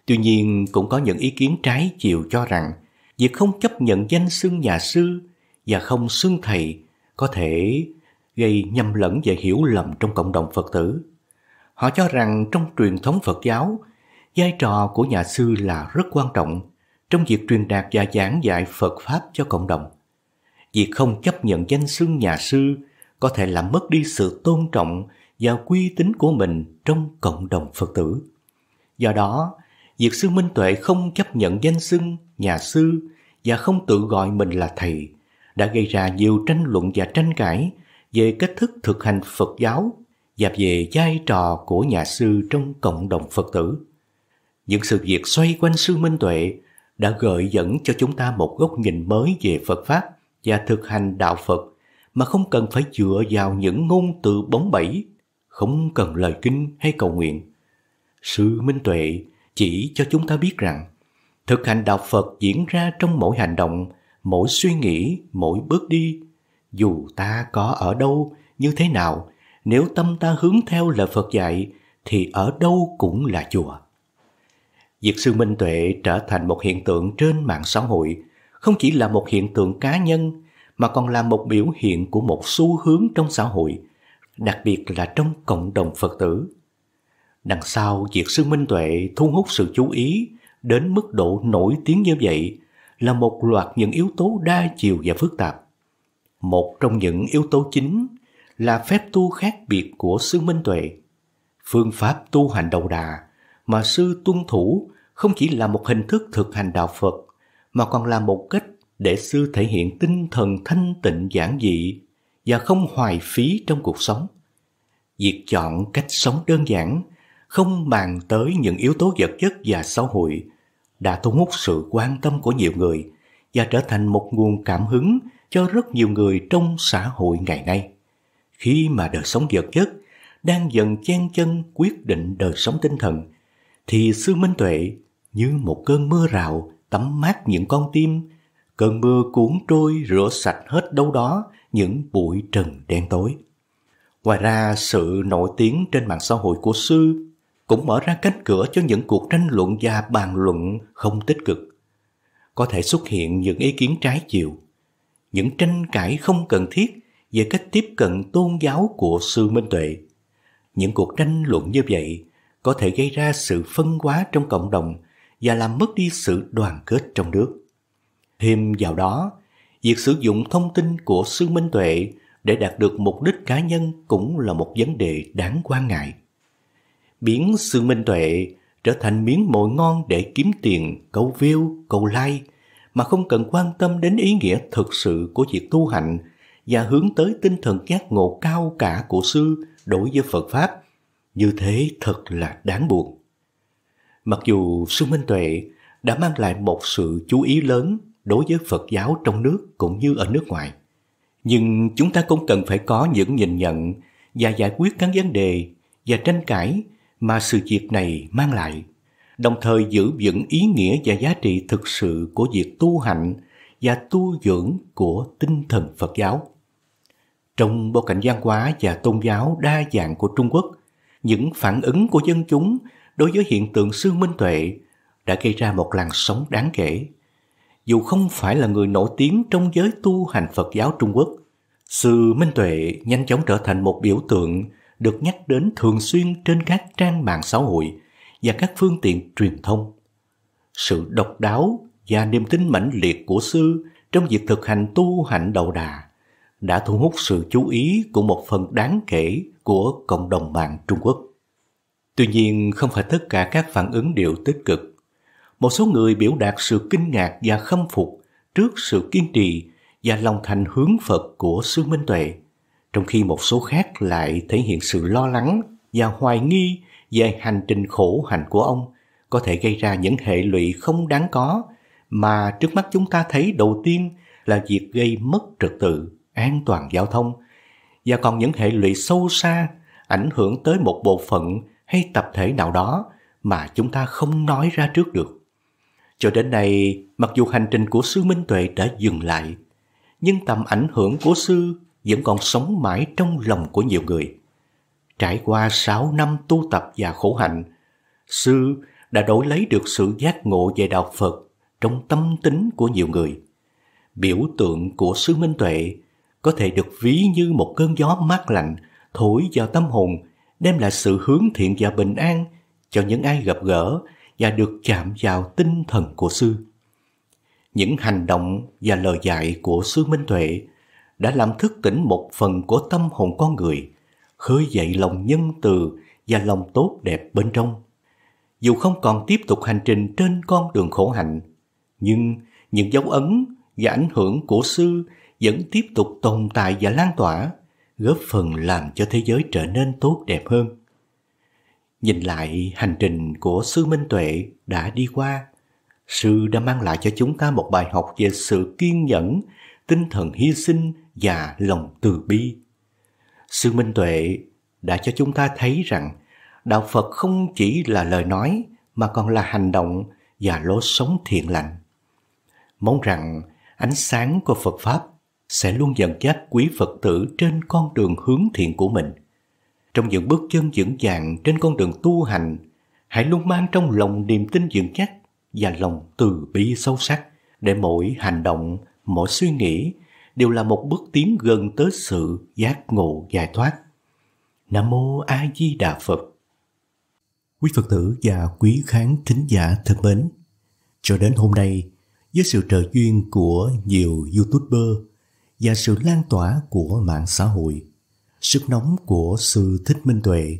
Tuy nhiên cũng có những ý kiến trái chiều cho rằng việc không chấp nhận danh xưng nhà sư và không xưng thầy có thể gây nhầm lẫn và hiểu lầm trong cộng đồng Phật tử. Họ cho rằng trong truyền thống Phật giáo, vai trò của nhà sư là rất quan trọng trong việc truyền đạt và giảng dạy Phật Pháp cho cộng đồng. Việc không chấp nhận danh xưng nhà sư có thể làm mất đi sự tôn trọng và uy tín của mình trong cộng đồng Phật tử. Do đó, việc sư Minh Tuệ không chấp nhận danh xưng nhà sư và không tự gọi mình là thầy đã gây ra nhiều tranh luận và tranh cãi về cách thức thực hành Phật giáo và về vai trò của nhà sư trong cộng đồng Phật tử. Những sự việc xoay quanh sư Minh Tuệ đã gợi dẫn cho chúng ta một góc nhìn mới về Phật Pháp và thực hành Đạo Phật mà không cần phải dựa vào những ngôn từ bóng bẫy, không cần lời kinh hay cầu nguyện. Sự minh tuệ chỉ cho chúng ta biết rằng thực hành đạo Phật diễn ra trong mỗi hành động, mỗi suy nghĩ, mỗi bước đi. Dù ta có ở đâu, như thế nào, nếu tâm ta hướng theo lời Phật dạy, thì ở đâu cũng là chùa. Việc sư minh tuệ trở thành một hiện tượng trên mạng xã hội không chỉ là một hiện tượng cá nhân mà còn là một biểu hiện của một xu hướng trong xã hội, đặc biệt là trong cộng đồng Phật tử. Đằng sau việc sư Minh Tuệ thu hút sự chú ý đến mức độ nổi tiếng như vậy là một loạt những yếu tố đa chiều và phức tạp. Một trong những yếu tố chính là phép tu khác biệt của sư Minh Tuệ. Phương pháp tu hành đầu đà mà sư tuân thủ không chỉ là một hình thức thực hành đạo Phật mà còn là một cách để sư thể hiện tinh thần thanh tịnh giản dị và không hoài phí trong cuộc sống. Việc chọn cách sống đơn giản, không bàn tới những yếu tố vật chất và xã hội đã thu hút sự quan tâm của nhiều người và trở thành một nguồn cảm hứng cho rất nhiều người trong xã hội ngày nay. Khi mà đời sống vật chất đang dần chen chân quyết định đời sống tinh thần, thì sư Minh Tuệ như một cơn mưa rào tắm mát những con tim cơn mưa cuốn trôi rửa sạch hết đâu đó những bụi trần đen tối. Ngoài ra, sự nổi tiếng trên mạng xã hội của Sư cũng mở ra cánh cửa cho những cuộc tranh luận và bàn luận không tích cực. Có thể xuất hiện những ý kiến trái chiều, những tranh cãi không cần thiết về cách tiếp cận tôn giáo của Sư Minh Tuệ. Những cuộc tranh luận như vậy có thể gây ra sự phân hóa trong cộng đồng và làm mất đi sự đoàn kết trong nước. Thêm vào đó, việc sử dụng thông tin của sư Minh Tuệ để đạt được mục đích cá nhân cũng là một vấn đề đáng quan ngại. Biến sư Minh Tuệ trở thành miếng mồi ngon để kiếm tiền, câu view, câu like, mà không cần quan tâm đến ý nghĩa thực sự của việc tu hành và hướng tới tinh thần giác ngộ cao cả của sư đối với Phật Pháp. Như thế thật là đáng buồn. Mặc dù sư Minh Tuệ đã mang lại một sự chú ý lớn đối với Phật giáo trong nước cũng như ở nước ngoài. Nhưng chúng ta cũng cần phải có những nhìn nhận và giải quyết các vấn đề và tranh cãi mà sự việc này mang lại, đồng thời giữ vững ý nghĩa và giá trị thực sự của việc tu hạnh và tu dưỡng của tinh thần Phật giáo. Trong bối cảnh văn hóa và tôn giáo đa dạng của Trung Quốc, những phản ứng của dân chúng đối với hiện tượng sư minh tuệ đã gây ra một làn sóng đáng kể dù không phải là người nổi tiếng trong giới tu hành Phật giáo Trung Quốc, sự minh tuệ nhanh chóng trở thành một biểu tượng được nhắc đến thường xuyên trên các trang mạng xã hội và các phương tiện truyền thông. Sự độc đáo và niềm tin mãnh liệt của sư trong việc thực hành tu hạnh đầu đà đã thu hút sự chú ý của một phần đáng kể của cộng đồng mạng Trung Quốc. Tuy nhiên, không phải tất cả các phản ứng đều tích cực một số người biểu đạt sự kinh ngạc và khâm phục trước sự kiên trì và lòng thành hướng Phật của Sư Minh Tuệ, trong khi một số khác lại thể hiện sự lo lắng và hoài nghi về hành trình khổ hạnh của ông có thể gây ra những hệ lụy không đáng có mà trước mắt chúng ta thấy đầu tiên là việc gây mất trật tự, an toàn giao thông và còn những hệ lụy sâu xa ảnh hưởng tới một bộ phận hay tập thể nào đó mà chúng ta không nói ra trước được. Cho đến nay, mặc dù hành trình của sư Minh Tuệ đã dừng lại, nhưng tầm ảnh hưởng của sư vẫn còn sống mãi trong lòng của nhiều người. Trải qua 6 năm tu tập và khổ hạnh, sư đã đổi lấy được sự giác ngộ về đạo Phật trong tâm tính của nhiều người. Biểu tượng của sư Minh Tuệ có thể được ví như một cơn gió mát lạnh thổi vào tâm hồn, đem lại sự hướng thiện và bình an cho những ai gặp gỡ và được chạm vào tinh thần của sư. Những hành động và lời dạy của sư Minh Tuệ đã làm thức tỉnh một phần của tâm hồn con người, khơi dậy lòng nhân từ và lòng tốt đẹp bên trong. Dù không còn tiếp tục hành trình trên con đường khổ hạnh, nhưng những dấu ấn và ảnh hưởng của sư vẫn tiếp tục tồn tại và lan tỏa, góp phần làm cho thế giới trở nên tốt đẹp hơn. Nhìn lại hành trình của sư Minh Tuệ đã đi qua, sư đã mang lại cho chúng ta một bài học về sự kiên nhẫn, tinh thần hy sinh và lòng từ bi. Sư Minh Tuệ đã cho chúng ta thấy rằng đạo Phật không chỉ là lời nói mà còn là hành động và lối sống thiện lành. Mong rằng ánh sáng của Phật Pháp sẽ luôn dẫn dắt quý Phật tử trên con đường hướng thiện của mình. Trong những bước chân vững vàng trên con đường tu hành, hãy luôn mang trong lòng niềm tin vững chắc và lòng từ bi sâu sắc để mỗi hành động, mỗi suy nghĩ đều là một bước tiến gần tới sự giác ngộ giải thoát. Nam mô A Di Đà Phật. Quý Phật tử và quý khán thính giả thân mến, cho đến hôm nay, với sự trợ duyên của nhiều YouTuber và sự lan tỏa của mạng xã hội, sức nóng của sư Thích Minh Tuệ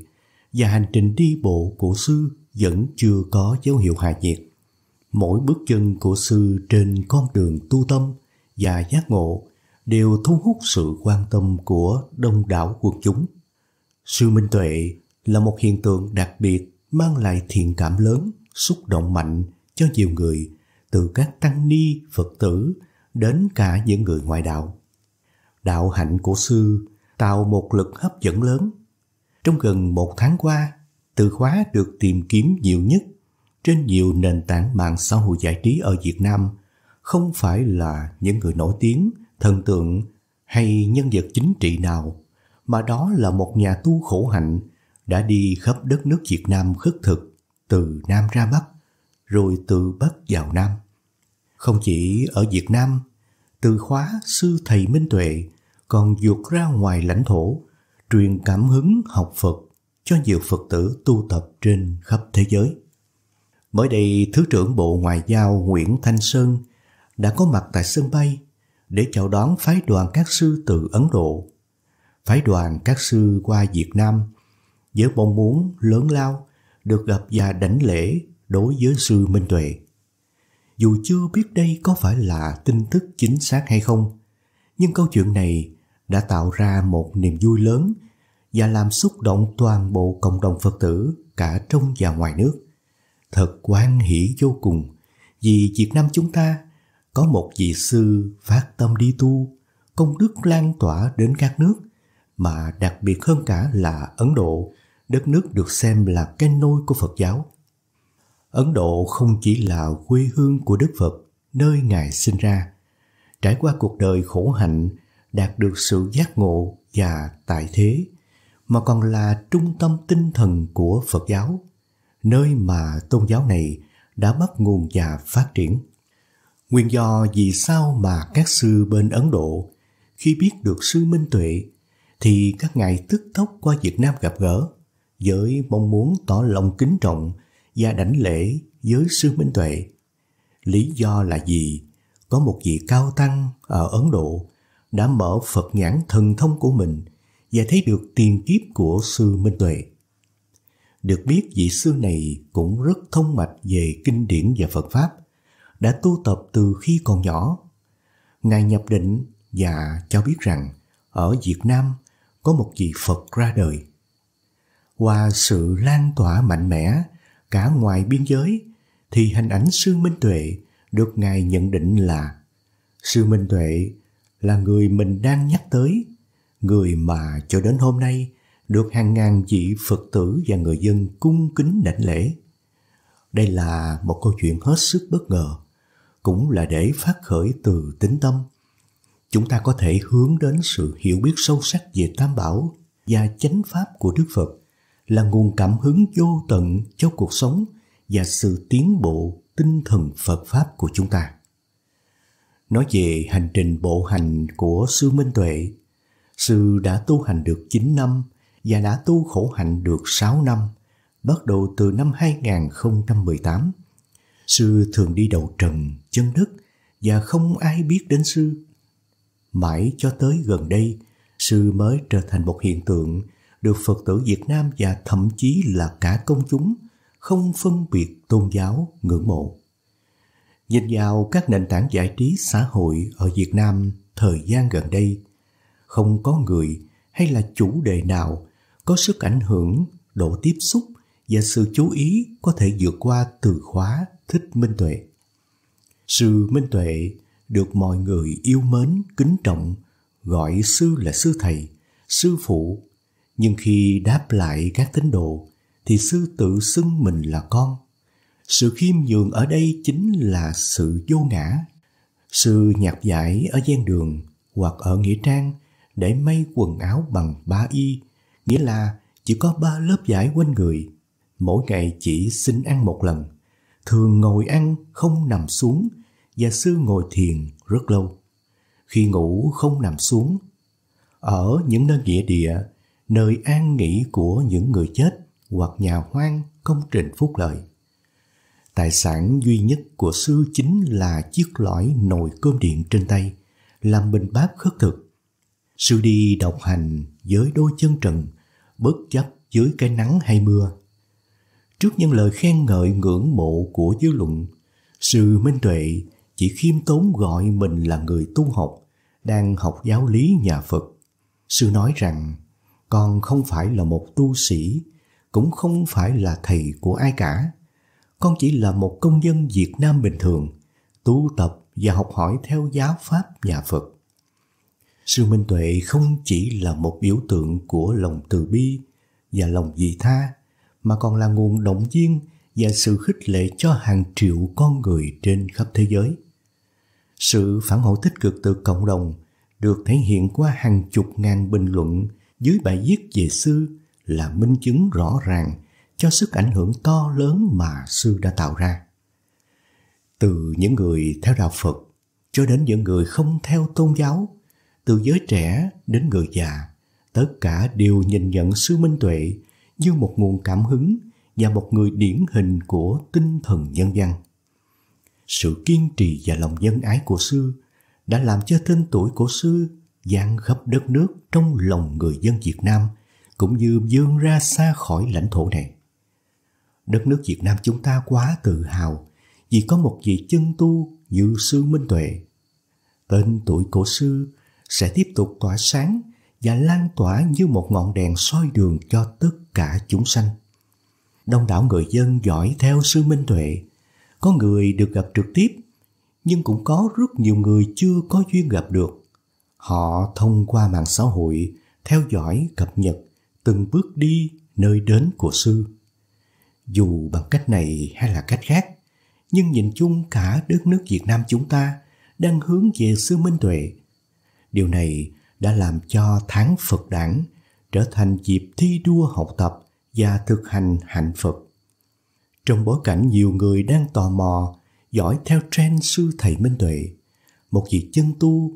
và hành trình đi bộ của sư vẫn chưa có dấu hiệu hạ nhiệt. Mỗi bước chân của sư trên con đường tu tâm và giác ngộ đều thu hút sự quan tâm của đông đảo quần chúng. Sư Minh Tuệ là một hiện tượng đặc biệt mang lại thiện cảm lớn, xúc động mạnh cho nhiều người, từ các tăng ni, Phật tử đến cả những người ngoại đạo. Đạo hạnh của sư tạo một lực hấp dẫn lớn. Trong gần một tháng qua, từ khóa được tìm kiếm nhiều nhất trên nhiều nền tảng mạng xã hội giải trí ở Việt Nam không phải là những người nổi tiếng, thần tượng hay nhân vật chính trị nào, mà đó là một nhà tu khổ hạnh đã đi khắp đất nước Việt Nam khất thực từ Nam ra Bắc, rồi từ Bắc vào Nam. Không chỉ ở Việt Nam, từ khóa sư thầy Minh Tuệ còn vượt ra ngoài lãnh thổ, truyền cảm hứng học Phật cho nhiều Phật tử tu tập trên khắp thế giới. Mới đây, Thứ trưởng Bộ Ngoại giao Nguyễn Thanh Sơn đã có mặt tại sân bay để chào đón phái đoàn các sư từ Ấn Độ. Phái đoàn các sư qua Việt Nam với mong muốn lớn lao được gặp và đảnh lễ đối với sư Minh Tuệ. Dù chưa biết đây có phải là tin tức chính xác hay không, nhưng câu chuyện này đã tạo ra một niềm vui lớn và làm xúc động toàn bộ cộng đồng Phật tử cả trong và ngoài nước. Thật quan hỷ vô cùng vì Việt Nam chúng ta có một vị sư phát tâm đi tu, công đức lan tỏa đến các nước, mà đặc biệt hơn cả là Ấn Độ, đất nước được xem là cái nôi của Phật giáo. Ấn Độ không chỉ là quê hương của Đức Phật, nơi Ngài sinh ra. Trải qua cuộc đời khổ hạnh đạt được sự giác ngộ và tại thế mà còn là trung tâm tinh thần của Phật giáo, nơi mà tôn giáo này đã bắt nguồn và phát triển. Nguyên do vì sao mà các sư bên Ấn Độ khi biết được sư Minh Tuệ thì các ngài tức tốc qua Việt Nam gặp gỡ với mong muốn tỏ lòng kính trọng và đảnh lễ với sư Minh Tuệ. Lý do là gì? Có một vị cao tăng ở Ấn Độ đã mở Phật nhãn thần thông của mình và thấy được tiền kiếp của sư Minh Tuệ. Được biết vị sư này cũng rất thông mạch về kinh điển và Phật Pháp, đã tu tập từ khi còn nhỏ. Ngài nhập định và cho biết rằng ở Việt Nam có một vị Phật ra đời. Qua sự lan tỏa mạnh mẽ cả ngoài biên giới thì hình ảnh sư Minh Tuệ được Ngài nhận định là sư Minh Tuệ là người mình đang nhắc tới, người mà cho đến hôm nay được hàng ngàn vị Phật tử và người dân cung kính đảnh lễ. Đây là một câu chuyện hết sức bất ngờ, cũng là để phát khởi từ tính tâm. Chúng ta có thể hướng đến sự hiểu biết sâu sắc về Tam Bảo và chánh pháp của Đức Phật là nguồn cảm hứng vô tận cho cuộc sống và sự tiến bộ tinh thần Phật Pháp của chúng ta nói về hành trình bộ hành của Sư Minh Tuệ. Sư đã tu hành được 9 năm và đã tu khổ hạnh được 6 năm, bắt đầu từ năm 2018. Sư thường đi đầu trần, chân đất và không ai biết đến sư. Mãi cho tới gần đây, sư mới trở thành một hiện tượng được Phật tử Việt Nam và thậm chí là cả công chúng không phân biệt tôn giáo ngưỡng mộ. Nhìn vào các nền tảng giải trí xã hội ở Việt Nam thời gian gần đây, không có người hay là chủ đề nào có sức ảnh hưởng, độ tiếp xúc và sự chú ý có thể vượt qua từ khóa thích minh tuệ. Sư minh tuệ được mọi người yêu mến, kính trọng, gọi sư là sư thầy, sư phụ. Nhưng khi đáp lại các tín đồ, thì sư tự xưng mình là con, sự khiêm nhường ở đây chính là sự vô ngã sự nhạc giải ở gian đường hoặc ở nghĩa trang để may quần áo bằng ba y nghĩa là chỉ có ba lớp giải quanh người mỗi ngày chỉ xin ăn một lần thường ngồi ăn không nằm xuống và sư ngồi thiền rất lâu khi ngủ không nằm xuống ở những nơi nghĩa địa nơi an nghỉ của những người chết hoặc nhà hoang công trình phúc lợi Tài sản duy nhất của sư chính là chiếc lõi nồi cơm điện trên tay, làm bình bát khất thực. Sư đi độc hành với đôi chân trần, bất chấp dưới cái nắng hay mưa. Trước những lời khen ngợi ngưỡng mộ của dư luận, sư Minh Tuệ chỉ khiêm tốn gọi mình là người tu học, đang học giáo lý nhà Phật. Sư nói rằng, con không phải là một tu sĩ, cũng không phải là thầy của ai cả con chỉ là một công dân Việt Nam bình thường, tu tập và học hỏi theo giáo pháp nhà Phật. Sư Minh Tuệ không chỉ là một biểu tượng của lòng từ bi và lòng vị tha, mà còn là nguồn động viên và sự khích lệ cho hàng triệu con người trên khắp thế giới. Sự phản hồi tích cực từ cộng đồng được thể hiện qua hàng chục ngàn bình luận dưới bài viết về sư là minh chứng rõ ràng cho sức ảnh hưởng to lớn mà sư đã tạo ra. Từ những người theo đạo Phật cho đến những người không theo tôn giáo, từ giới trẻ đến người già, tất cả đều nhìn nhận sư Minh Tuệ như một nguồn cảm hứng và một người điển hình của tinh thần nhân dân Sự kiên trì và lòng nhân ái của sư đã làm cho tên tuổi của sư dang khắp đất nước trong lòng người dân Việt Nam cũng như vươn ra xa khỏi lãnh thổ này đất nước Việt Nam chúng ta quá tự hào vì có một vị chân tu như sư Minh Tuệ. Tên tuổi của sư sẽ tiếp tục tỏa sáng và lan tỏa như một ngọn đèn soi đường cho tất cả chúng sanh. Đông đảo người dân dõi theo sư Minh Tuệ, có người được gặp trực tiếp, nhưng cũng có rất nhiều người chưa có duyên gặp được. Họ thông qua mạng xã hội theo dõi cập nhật từng bước đi nơi đến của sư. Dù bằng cách này hay là cách khác, nhưng nhìn chung cả đất nước Việt Nam chúng ta đang hướng về sư minh tuệ. Điều này đã làm cho tháng Phật Đản trở thành dịp thi đua học tập và thực hành hạnh Phật. Trong bối cảnh nhiều người đang tò mò dõi theo trend sư thầy Minh Tuệ, một vị chân tu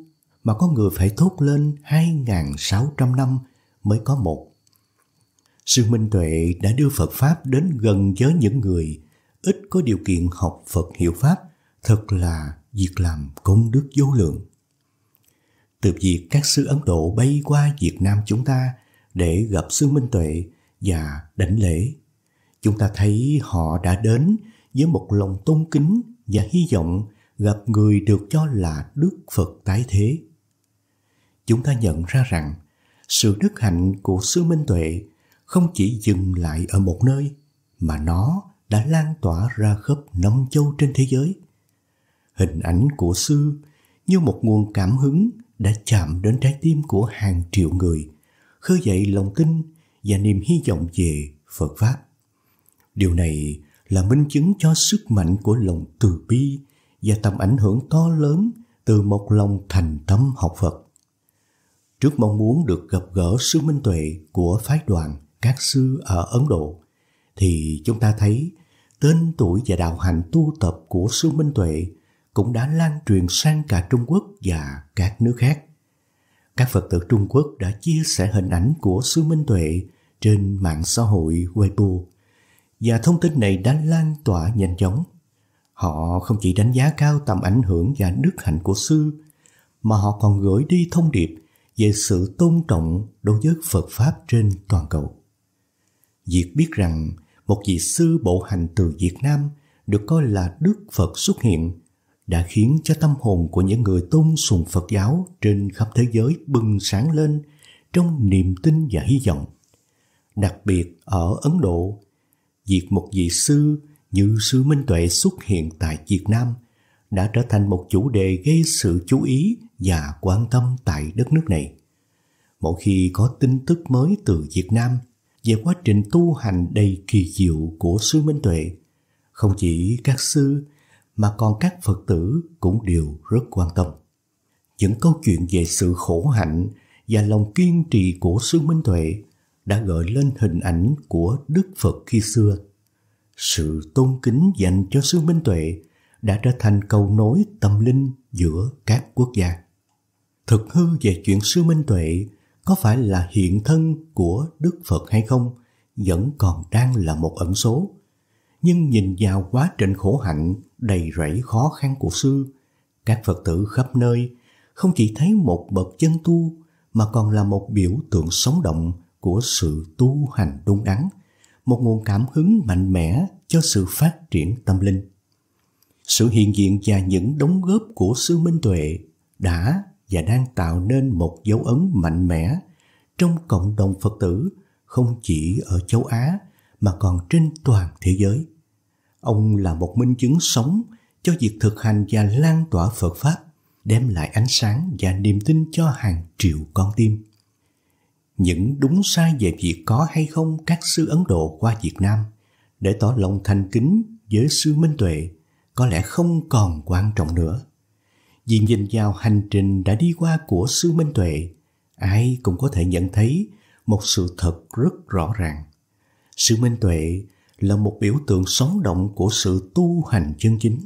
mà có người phải thốt lên 2.600 năm mới có một. Sư Minh Tuệ đã đưa Phật Pháp đến gần với những người ít có điều kiện học Phật hiểu Pháp, thật là việc làm công đức vô lượng. Từ việc các sư Ấn Độ bay qua Việt Nam chúng ta để gặp Sư Minh Tuệ và đảnh lễ, chúng ta thấy họ đã đến với một lòng tôn kính và hy vọng gặp người được cho là Đức Phật tái thế. Chúng ta nhận ra rằng sự đức hạnh của Sư Minh Tuệ không chỉ dừng lại ở một nơi mà nó đã lan tỏa ra khắp năm châu trên thế giới. Hình ảnh của sư như một nguồn cảm hứng đã chạm đến trái tim của hàng triệu người, khơi dậy lòng tin và niềm hy vọng về Phật Pháp. Điều này là minh chứng cho sức mạnh của lòng từ bi và tầm ảnh hưởng to lớn từ một lòng thành tâm học Phật. Trước mong muốn được gặp gỡ sư Minh Tuệ của phái đoàn, các sư ở Ấn Độ thì chúng ta thấy tên tuổi và đạo hạnh tu tập của sư Minh Tuệ cũng đã lan truyền sang cả Trung Quốc và các nước khác. Các Phật tử Trung Quốc đã chia sẻ hình ảnh của sư Minh Tuệ trên mạng xã hội Weibo và thông tin này đã lan tỏa nhanh chóng. Họ không chỉ đánh giá cao tầm ảnh hưởng và đức hạnh của sư mà họ còn gửi đi thông điệp về sự tôn trọng đối với Phật Pháp trên toàn cầu. Diệt biết rằng một vị sư bộ hành từ Việt Nam được coi là Đức Phật xuất hiện đã khiến cho tâm hồn của những người tôn sùng Phật giáo trên khắp thế giới bừng sáng lên trong niềm tin và hy vọng. Đặc biệt ở Ấn Độ, việc một vị sư như sư Minh Tuệ xuất hiện tại Việt Nam đã trở thành một chủ đề gây sự chú ý và quan tâm tại đất nước này. Mỗi khi có tin tức mới từ Việt Nam – về quá trình tu hành đầy kỳ diệu của sư Minh Tuệ. Không chỉ các sư mà còn các Phật tử cũng đều rất quan tâm. Những câu chuyện về sự khổ hạnh và lòng kiên trì của sư Minh Tuệ đã gợi lên hình ảnh của Đức Phật khi xưa. Sự tôn kính dành cho sư Minh Tuệ đã trở thành cầu nối tâm linh giữa các quốc gia. Thực hư về chuyện sư Minh Tuệ có phải là hiện thân của Đức Phật hay không vẫn còn đang là một ẩn số. Nhưng nhìn vào quá trình khổ hạnh đầy rẫy khó khăn của sư, các Phật tử khắp nơi không chỉ thấy một bậc chân tu mà còn là một biểu tượng sống động của sự tu hành đúng đắn, một nguồn cảm hứng mạnh mẽ cho sự phát triển tâm linh. Sự hiện diện và những đóng góp của sư Minh Tuệ đã và đang tạo nên một dấu ấn mạnh mẽ trong cộng đồng Phật tử không chỉ ở châu Á mà còn trên toàn thế giới. Ông là một minh chứng sống cho việc thực hành và lan tỏa Phật Pháp, đem lại ánh sáng và niềm tin cho hàng triệu con tim. Những đúng sai về việc có hay không các sư Ấn Độ qua Việt Nam để tỏ lòng thành kính với sư Minh Tuệ có lẽ không còn quan trọng nữa. Diện nhìn vào hành trình đã đi qua của Sư Minh Tuệ, ai cũng có thể nhận thấy một sự thật rất rõ ràng. Sư minh tuệ là một biểu tượng sống động của sự tu hành chân chính.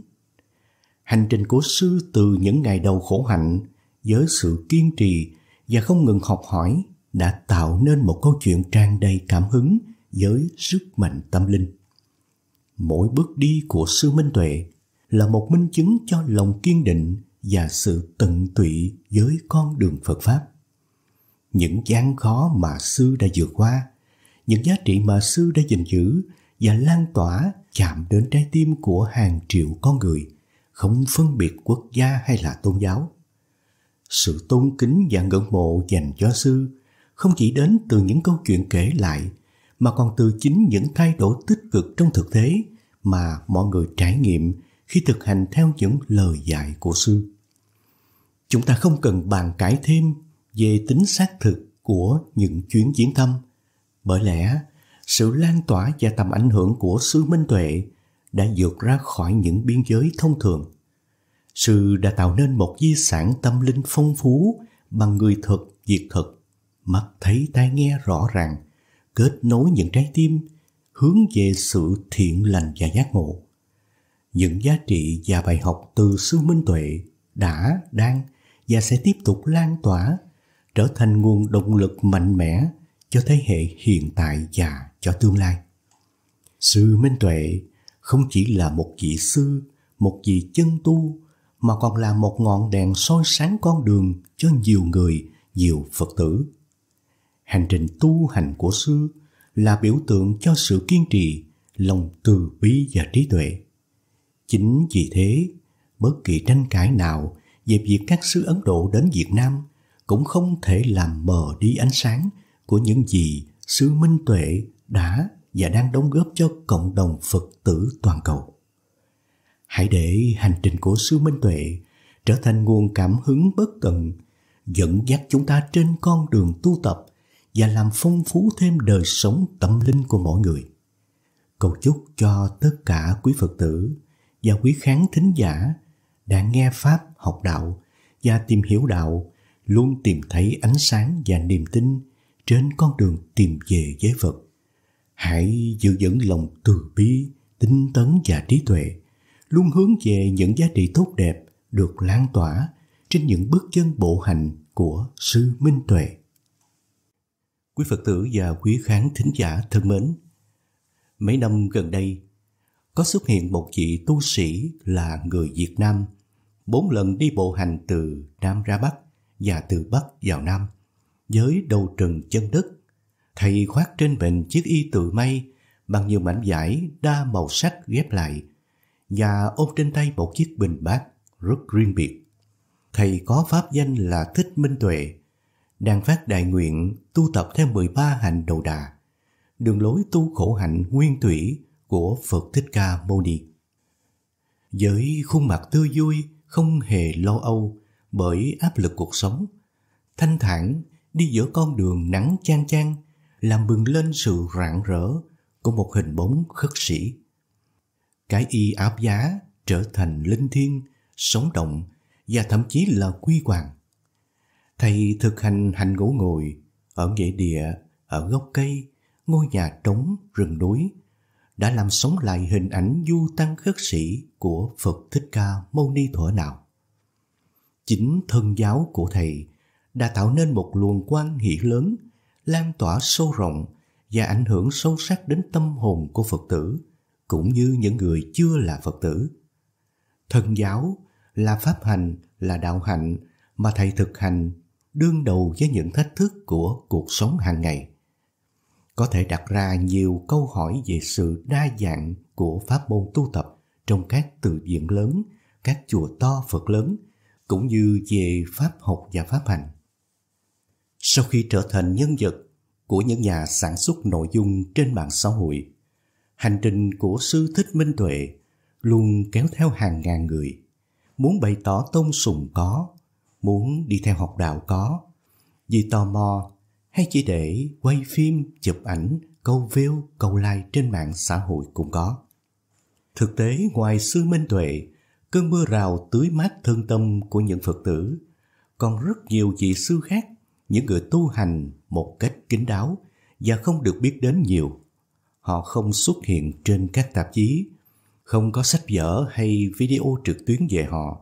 Hành trình của sư từ những ngày đầu khổ hạnh với sự kiên trì và không ngừng học hỏi đã tạo nên một câu chuyện tràn đầy cảm hứng với sức mạnh tâm linh. Mỗi bước đi của sư minh tuệ là một minh chứng cho lòng kiên định và sự tận tụy với con đường Phật Pháp. Những gian khó mà sư đã vượt qua, những giá trị mà sư đã gìn giữ và lan tỏa chạm đến trái tim của hàng triệu con người, không phân biệt quốc gia hay là tôn giáo. Sự tôn kính và ngưỡng mộ dành cho sư không chỉ đến từ những câu chuyện kể lại mà còn từ chính những thay đổi tích cực trong thực tế mà mọi người trải nghiệm khi thực hành theo những lời dạy của sư. Chúng ta không cần bàn cãi thêm về tính xác thực của những chuyến viếng thăm, bởi lẽ sự lan tỏa và tầm ảnh hưởng của sư Minh Tuệ đã vượt ra khỏi những biên giới thông thường. Sư đã tạo nên một di sản tâm linh phong phú bằng người thực, việc thực, mắt thấy tai nghe rõ ràng, kết nối những trái tim, hướng về sự thiện lành và giác ngộ. Những giá trị và bài học từ sư Minh Tuệ đã, đang và sẽ tiếp tục lan tỏa, trở thành nguồn động lực mạnh mẽ cho thế hệ hiện tại và cho tương lai. Sư Minh Tuệ không chỉ là một vị sư, một vị chân tu, mà còn là một ngọn đèn soi sáng con đường cho nhiều người, nhiều Phật tử. Hành trình tu hành của sư là biểu tượng cho sự kiên trì, lòng từ bi và trí tuệ. Chính vì thế, bất kỳ tranh cãi nào về việc các sứ Ấn Độ đến Việt Nam cũng không thể làm mờ đi ánh sáng của những gì sứ Minh Tuệ đã và đang đóng góp cho cộng đồng Phật tử toàn cầu. Hãy để hành trình của sứ Minh Tuệ trở thành nguồn cảm hứng bất tận, dẫn dắt chúng ta trên con đường tu tập và làm phong phú thêm đời sống tâm linh của mỗi người. Cầu chúc cho tất cả quý Phật tử và quý khán thính giả đã nghe Pháp học đạo và tìm hiểu đạo luôn tìm thấy ánh sáng và niềm tin trên con đường tìm về giới Phật. Hãy giữ vững lòng từ bi, tinh tấn và trí tuệ, luôn hướng về những giá trị tốt đẹp được lan tỏa trên những bước chân bộ hành của Sư Minh Tuệ. Quý Phật tử và quý khán thính giả thân mến, mấy năm gần đây có xuất hiện một vị tu sĩ là người Việt Nam, bốn lần đi bộ hành từ Nam ra Bắc và từ Bắc vào Nam, với đầu trần chân đất. Thầy khoác trên mình chiếc y tự may bằng nhiều mảnh vải đa màu sắc ghép lại và ôm trên tay một chiếc bình bát rất riêng biệt. Thầy có pháp danh là Thích Minh Tuệ, đang phát đại nguyện tu tập theo 13 hành đầu đà, đường lối tu khổ hạnh nguyên thủy của Phật Thích Ca Mâu Ni. Với khuôn mặt tươi vui, không hề lo âu bởi áp lực cuộc sống, thanh thản đi giữa con đường nắng chang chang làm bừng lên sự rạng rỡ của một hình bóng khất sĩ. Cái y áp giá trở thành linh thiêng, sống động và thậm chí là quy hoàng. Thầy thực hành hành ngủ ngồi ở nghĩa địa, ở gốc cây, ngôi nhà trống, rừng núi đã làm sống lại hình ảnh du tăng khất sĩ của Phật Thích Ca Mâu Ni thuở nào. Chính thân giáo của Thầy đã tạo nên một luồng quan hỷ lớn, lan tỏa sâu rộng và ảnh hưởng sâu sắc đến tâm hồn của Phật tử, cũng như những người chưa là Phật tử. Thân giáo là pháp hành, là đạo hạnh mà Thầy thực hành đương đầu với những thách thức của cuộc sống hàng ngày có thể đặt ra nhiều câu hỏi về sự đa dạng của pháp môn tu tập trong các từ viện lớn, các chùa to Phật lớn, cũng như về pháp học và pháp hành. Sau khi trở thành nhân vật của những nhà sản xuất nội dung trên mạng xã hội, hành trình của sư Thích Minh Tuệ luôn kéo theo hàng ngàn người, muốn bày tỏ tôn sùng có, muốn đi theo học đạo có, vì tò mò hay chỉ để quay phim, chụp ảnh, câu view, câu like trên mạng xã hội cũng có. Thực tế ngoài sư Minh Tuệ, cơn mưa rào tưới mát thân tâm của những Phật tử, còn rất nhiều vị sư khác, những người tu hành một cách kín đáo và không được biết đến nhiều. Họ không xuất hiện trên các tạp chí, không có sách vở hay video trực tuyến về họ,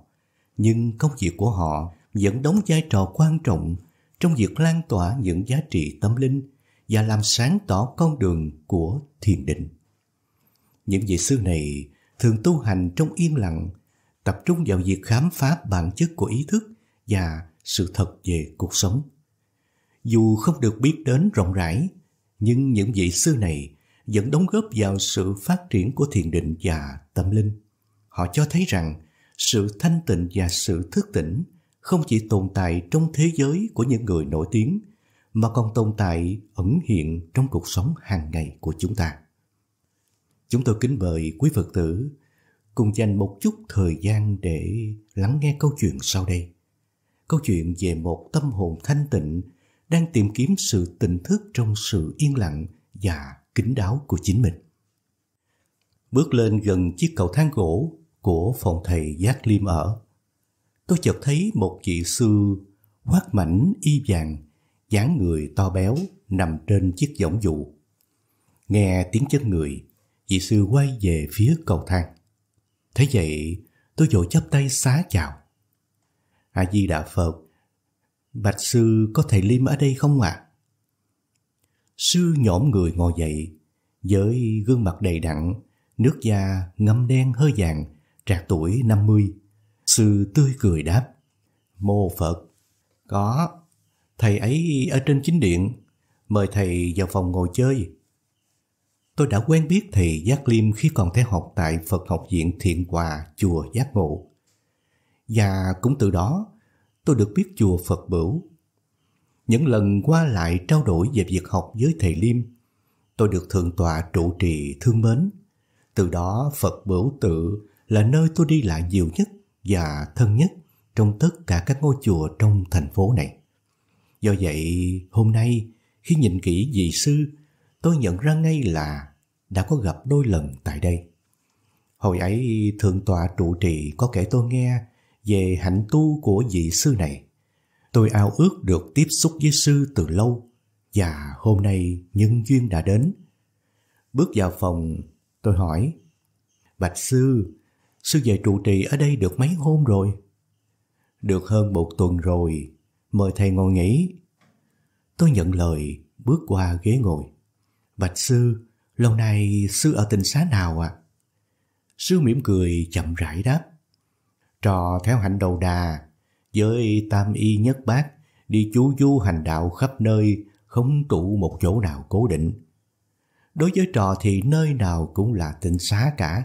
nhưng công việc của họ vẫn đóng vai trò quan trọng trong việc lan tỏa những giá trị tâm linh và làm sáng tỏ con đường của thiền định. Những vị sư này thường tu hành trong yên lặng, tập trung vào việc khám phá bản chất của ý thức và sự thật về cuộc sống. Dù không được biết đến rộng rãi, nhưng những vị sư này vẫn đóng góp vào sự phát triển của thiền định và tâm linh. Họ cho thấy rằng sự thanh tịnh và sự thức tỉnh – không chỉ tồn tại trong thế giới của những người nổi tiếng mà còn tồn tại ẩn hiện trong cuộc sống hàng ngày của chúng ta. Chúng tôi kính mời quý Phật tử cùng dành một chút thời gian để lắng nghe câu chuyện sau đây. Câu chuyện về một tâm hồn thanh tịnh đang tìm kiếm sự tỉnh thức trong sự yên lặng và kính đáo của chính mình. Bước lên gần chiếc cầu thang gỗ của phòng thầy Giác Liêm ở, tôi chợt thấy một chị sư khoác mảnh y vàng, dáng người to béo nằm trên chiếc võng dụ. Nghe tiếng chân người, chị sư quay về phía cầu thang. Thế vậy, tôi vội chắp tay xá chào. A Di Đà Phật, Bạch sư có thầy lim ở đây không ạ? À? Sư nhổm người ngồi dậy, với gương mặt đầy đặn, nước da ngâm đen hơi vàng, trạc tuổi năm mươi Sư tươi cười đáp, Mô Phật, có, thầy ấy ở trên chính điện, mời thầy vào phòng ngồi chơi. Tôi đã quen biết thầy Giác Liêm khi còn theo học tại Phật học viện Thiện Hòa, chùa Giác Ngộ. Và cũng từ đó, tôi được biết chùa Phật Bửu. Những lần qua lại trao đổi về việc học với thầy Liêm, tôi được thượng tọa trụ trì thương mến. Từ đó Phật Bửu Tự là nơi tôi đi lại nhiều nhất và thân nhất trong tất cả các ngôi chùa trong thành phố này. Do vậy, hôm nay khi nhìn kỹ vị sư, tôi nhận ra ngay là đã có gặp đôi lần tại đây. Hồi ấy thượng tọa trụ trì có kể tôi nghe về hạnh tu của vị sư này. Tôi ao ước được tiếp xúc với sư từ lâu và hôm nay nhân duyên đã đến. Bước vào phòng, tôi hỏi Bạch sư, sư về trụ trì ở đây được mấy hôm rồi? Được hơn một tuần rồi, mời thầy ngồi nghỉ. Tôi nhận lời, bước qua ghế ngồi. Bạch sư, lâu nay sư ở tỉnh xá nào ạ? À? Sư mỉm cười chậm rãi đáp. Trò theo hạnh đầu đà, với tam y nhất bác, đi chú du hành đạo khắp nơi, không trụ một chỗ nào cố định. Đối với trò thì nơi nào cũng là tịnh xá cả.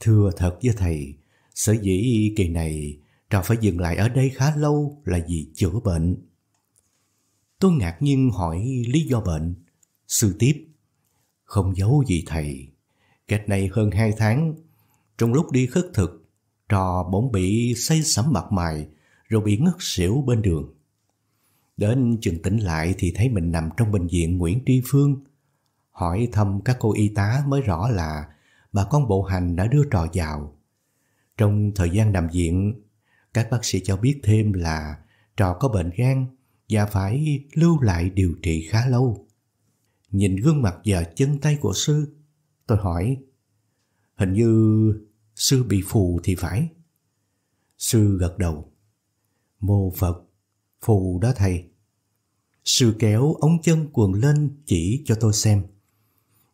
Thưa thật với thầy, sở dĩ kỳ này trò phải dừng lại ở đây khá lâu là vì chữa bệnh. Tôi ngạc nhiên hỏi lý do bệnh. Sư tiếp, không giấu gì thầy. Cách này hơn hai tháng, trong lúc đi khất thực, trò bỗng bị say sẩm mặt mày rồi bị ngất xỉu bên đường. Đến chừng tỉnh lại thì thấy mình nằm trong bệnh viện Nguyễn Tri Phương. Hỏi thăm các cô y tá mới rõ là bà con bộ hành đã đưa trò vào. Trong thời gian nằm viện, các bác sĩ cho biết thêm là trò có bệnh gan và phải lưu lại điều trị khá lâu. Nhìn gương mặt và chân tay của sư, tôi hỏi, hình như sư bị phù thì phải. Sư gật đầu, mô Phật, phù đó thầy. Sư kéo ống chân quần lên chỉ cho tôi xem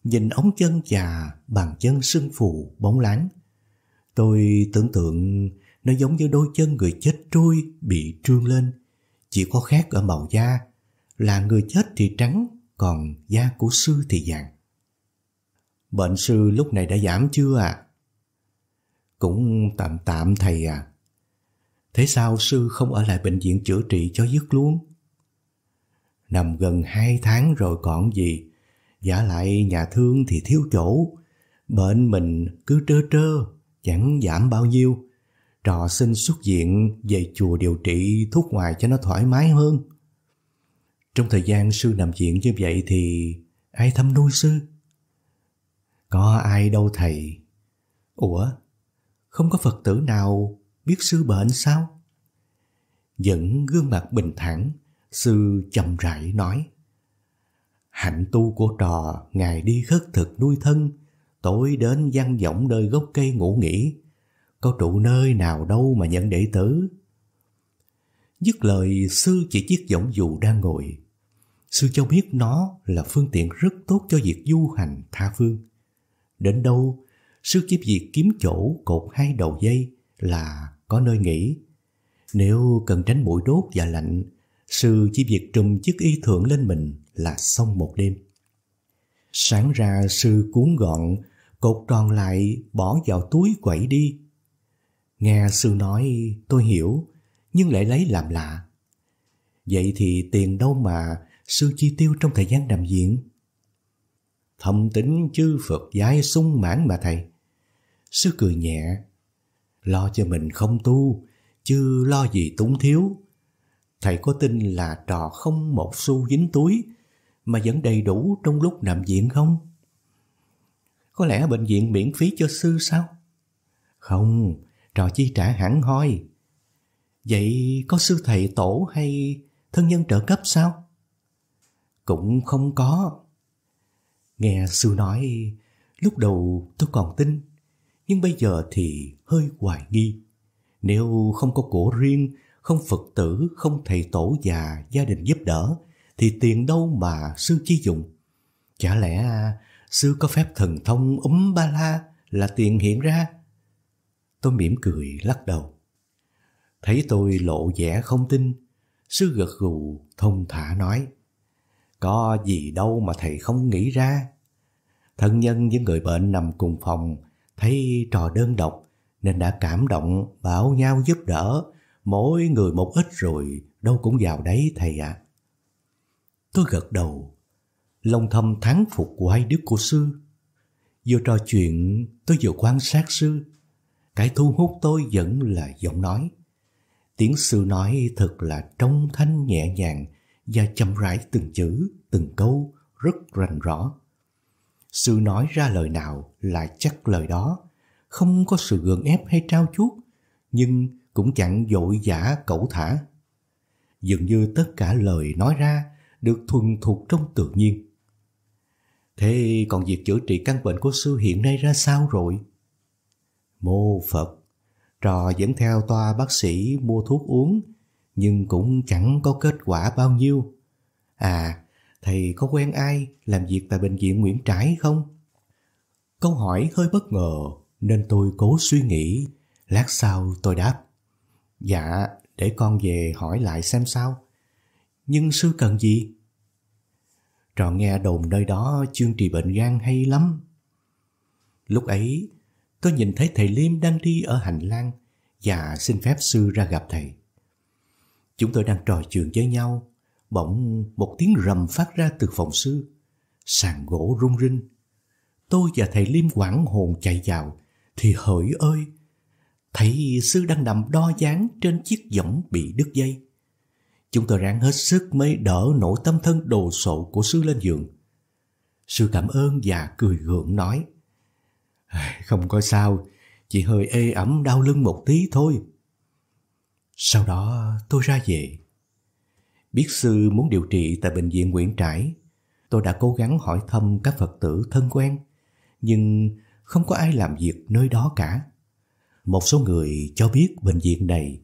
nhìn ống chân và bàn chân sưng phù bóng láng. Tôi tưởng tượng nó giống như đôi chân người chết trôi bị trương lên, chỉ có khác ở màu da, là người chết thì trắng, còn da của sư thì vàng. Bệnh sư lúc này đã giảm chưa À? Cũng tạm tạm thầy à. Thế sao sư không ở lại bệnh viện chữa trị cho dứt luôn? Nằm gần hai tháng rồi còn gì, Giả lại nhà thương thì thiếu chỗ, bệnh mình cứ trơ trơ, chẳng giảm bao nhiêu. Trò xin xuất diện về chùa điều trị thuốc ngoài cho nó thoải mái hơn. Trong thời gian sư nằm viện như vậy thì ai thăm nuôi sư? Có ai đâu thầy. Ủa, không có Phật tử nào biết sư bệnh sao? Vẫn gương mặt bình thản, sư chậm rãi nói. Hạnh tu của trò, ngày đi khất thực nuôi thân, tối đến văn vọng nơi gốc cây ngủ nghỉ. Có trụ nơi nào đâu mà nhận đệ tử. Dứt lời sư chỉ chiếc võng dù đang ngồi. Sư cho biết nó là phương tiện rất tốt cho việc du hành tha phương. Đến đâu, sư chỉ việc kiếm chỗ cột hai đầu dây là có nơi nghỉ. Nếu cần tránh bụi đốt và lạnh, sư chỉ việc trùm chiếc y thượng lên mình là xong một đêm. Sáng ra sư cuốn gọn, cột tròn lại bỏ vào túi quẩy đi. Nghe sư nói tôi hiểu, nhưng lại lấy làm lạ. Vậy thì tiền đâu mà sư chi tiêu trong thời gian nằm viện? Thâm tính chư Phật giái sung mãn mà thầy. Sư cười nhẹ, lo cho mình không tu, chứ lo gì túng thiếu. Thầy có tin là trò không một xu dính túi mà vẫn đầy đủ trong lúc nằm viện không? Có lẽ bệnh viện miễn phí cho sư sao? Không, trò chi trả hẳn hoi. Vậy có sư thầy tổ hay thân nhân trợ cấp sao? Cũng không có. Nghe sư nói, lúc đầu tôi còn tin, nhưng bây giờ thì hơi hoài nghi. Nếu không có cổ riêng, không Phật tử, không thầy tổ và gia đình giúp đỡ, thì tiền đâu mà sư chi dụng? Chả lẽ à, sư có phép thần thông ấm ba la là tiền hiện ra? Tôi mỉm cười lắc đầu. Thấy tôi lộ vẻ không tin, sư gật gù thông thả nói. Có gì đâu mà thầy không nghĩ ra. Thân nhân với người bệnh nằm cùng phòng, thấy trò đơn độc nên đã cảm động bảo nhau giúp đỡ, mỗi người một ít rồi đâu cũng vào đấy thầy ạ. À. Tôi gật đầu, lòng thầm thán phục của hai đứa cô sư. Vừa trò chuyện, tôi vừa quan sát sư. Cái thu hút tôi vẫn là giọng nói. Tiếng sư nói thật là trong thanh nhẹ nhàng và chậm rãi từng chữ, từng câu rất rành rõ. Sư nói ra lời nào là chắc lời đó, không có sự gượng ép hay trao chuốt, nhưng cũng chẳng dội giả cẩu thả. Dường như tất cả lời nói ra được thuần thục trong tự nhiên. Thế còn việc chữa trị căn bệnh của sư hiện nay ra sao rồi? Mô Phật, trò vẫn theo toa bác sĩ mua thuốc uống, nhưng cũng chẳng có kết quả bao nhiêu. À, thầy có quen ai làm việc tại bệnh viện Nguyễn Trãi không? Câu hỏi hơi bất ngờ nên tôi cố suy nghĩ. Lát sau tôi đáp. Dạ, để con về hỏi lại xem sao nhưng sư cần gì? trò nghe đồn nơi đó chuyên trị bệnh gan hay lắm. Lúc ấy, tôi nhìn thấy thầy Liêm đang đi ở hành lang và xin phép sư ra gặp thầy. Chúng tôi đang trò chuyện với nhau, bỗng một tiếng rầm phát ra từ phòng sư. Sàn gỗ rung rinh. Tôi và thầy Liêm quảng hồn chạy vào, thì hỡi ơi! Thầy sư đang nằm đo dáng trên chiếc võng bị đứt dây. Chúng tôi ráng hết sức mới đỡ nổi tâm thân đồ sộ của sư lên giường. Sư cảm ơn và cười gượng nói. Không có sao, chỉ hơi ê ẩm đau lưng một tí thôi. Sau đó tôi ra về. Biết sư muốn điều trị tại bệnh viện Nguyễn Trãi, tôi đã cố gắng hỏi thăm các Phật tử thân quen, nhưng không có ai làm việc nơi đó cả. Một số người cho biết bệnh viện này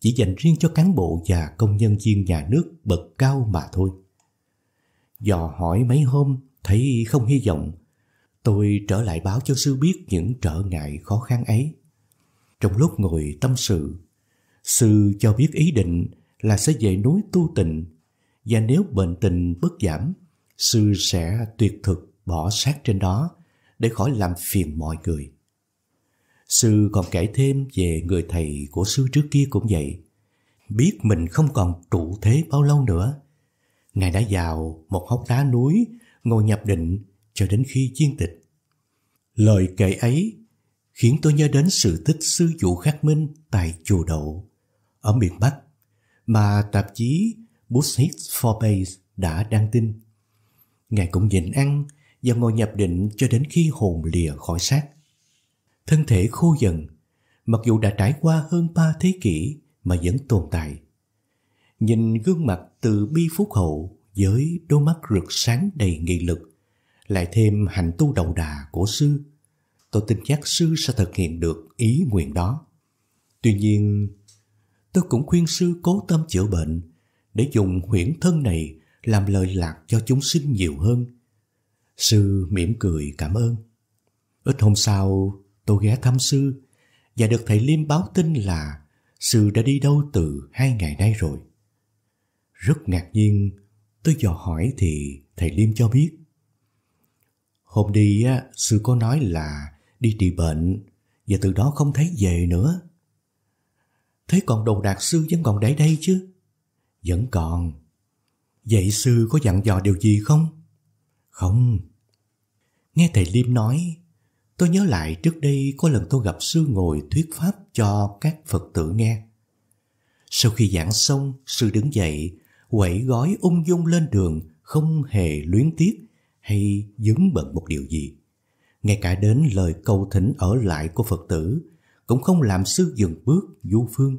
chỉ dành riêng cho cán bộ và công nhân viên nhà nước bậc cao mà thôi. Dò hỏi mấy hôm, thấy không hy vọng. Tôi trở lại báo cho sư biết những trở ngại khó khăn ấy. Trong lúc ngồi tâm sự, sư cho biết ý định là sẽ về núi tu tịnh và nếu bệnh tình bất giảm, sư sẽ tuyệt thực bỏ sát trên đó để khỏi làm phiền mọi người. Sư còn kể thêm về người thầy của sư trước kia cũng vậy. Biết mình không còn trụ thế bao lâu nữa. Ngài đã vào một hốc đá núi, ngồi nhập định cho đến khi chiên tịch. Lời kể ấy khiến tôi nhớ đến sự tích sư vụ khắc minh tại chùa đậu ở miền Bắc mà tạp chí Business for Base đã đăng tin. Ngài cũng nhịn ăn và ngồi nhập định cho đến khi hồn lìa khỏi xác thân thể khô dần, mặc dù đã trải qua hơn ba thế kỷ mà vẫn tồn tại. Nhìn gương mặt từ bi phúc hậu với đôi mắt rực sáng đầy nghị lực, lại thêm hạnh tu đầu đà của sư, tôi tin chắc sư sẽ thực hiện được ý nguyện đó. Tuy nhiên, tôi cũng khuyên sư cố tâm chữa bệnh để dùng huyễn thân này làm lời lạc cho chúng sinh nhiều hơn. Sư mỉm cười cảm ơn. Ít hôm sau, tôi ghé thăm sư và được thầy Liêm báo tin là sư đã đi đâu từ hai ngày nay rồi. Rất ngạc nhiên, tôi dò hỏi thì thầy Liêm cho biết. Hôm đi á, sư có nói là đi trị bệnh và từ đó không thấy về nữa. Thế còn đồ đạc sư vẫn còn để đây chứ? Vẫn còn. Vậy sư có dặn dò điều gì không? Không. Nghe thầy Liêm nói, Tôi nhớ lại trước đây có lần tôi gặp sư ngồi thuyết pháp cho các Phật tử nghe. Sau khi giảng xong, sư đứng dậy, quẩy gói ung dung lên đường, không hề luyến tiếc hay dứng bận một điều gì. Ngay cả đến lời cầu thỉnh ở lại của Phật tử, cũng không làm sư dừng bước du phương.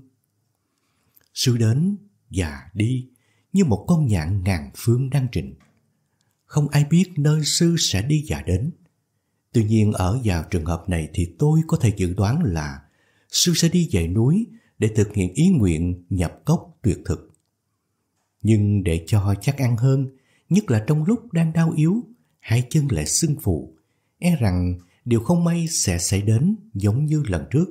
Sư đến và đi như một con nhạn ngàn phương đang trình. Không ai biết nơi sư sẽ đi và đến. Tuy nhiên ở vào trường hợp này thì tôi có thể dự đoán là sư sẽ đi về núi để thực hiện ý nguyện nhập cốc tuyệt thực. Nhưng để cho chắc ăn hơn, nhất là trong lúc đang đau yếu, hai chân lại sưng phù, e rằng điều không may sẽ xảy đến giống như lần trước.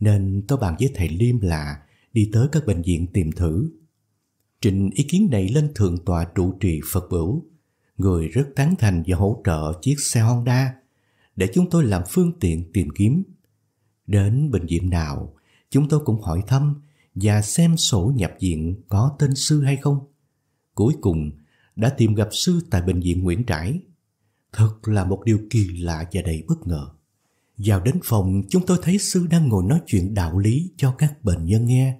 Nên tôi bàn với thầy Liêm là đi tới các bệnh viện tìm thử. Trình ý kiến này lên thượng tọa trụ trì Phật Bửu. Người rất tán thành và hỗ trợ chiếc xe Honda để chúng tôi làm phương tiện tìm kiếm. Đến bệnh viện nào, chúng tôi cũng hỏi thăm và xem sổ nhập viện có tên sư hay không. Cuối cùng, đã tìm gặp sư tại bệnh viện Nguyễn Trãi. Thật là một điều kỳ lạ và đầy bất ngờ. Vào đến phòng, chúng tôi thấy sư đang ngồi nói chuyện đạo lý cho các bệnh nhân nghe.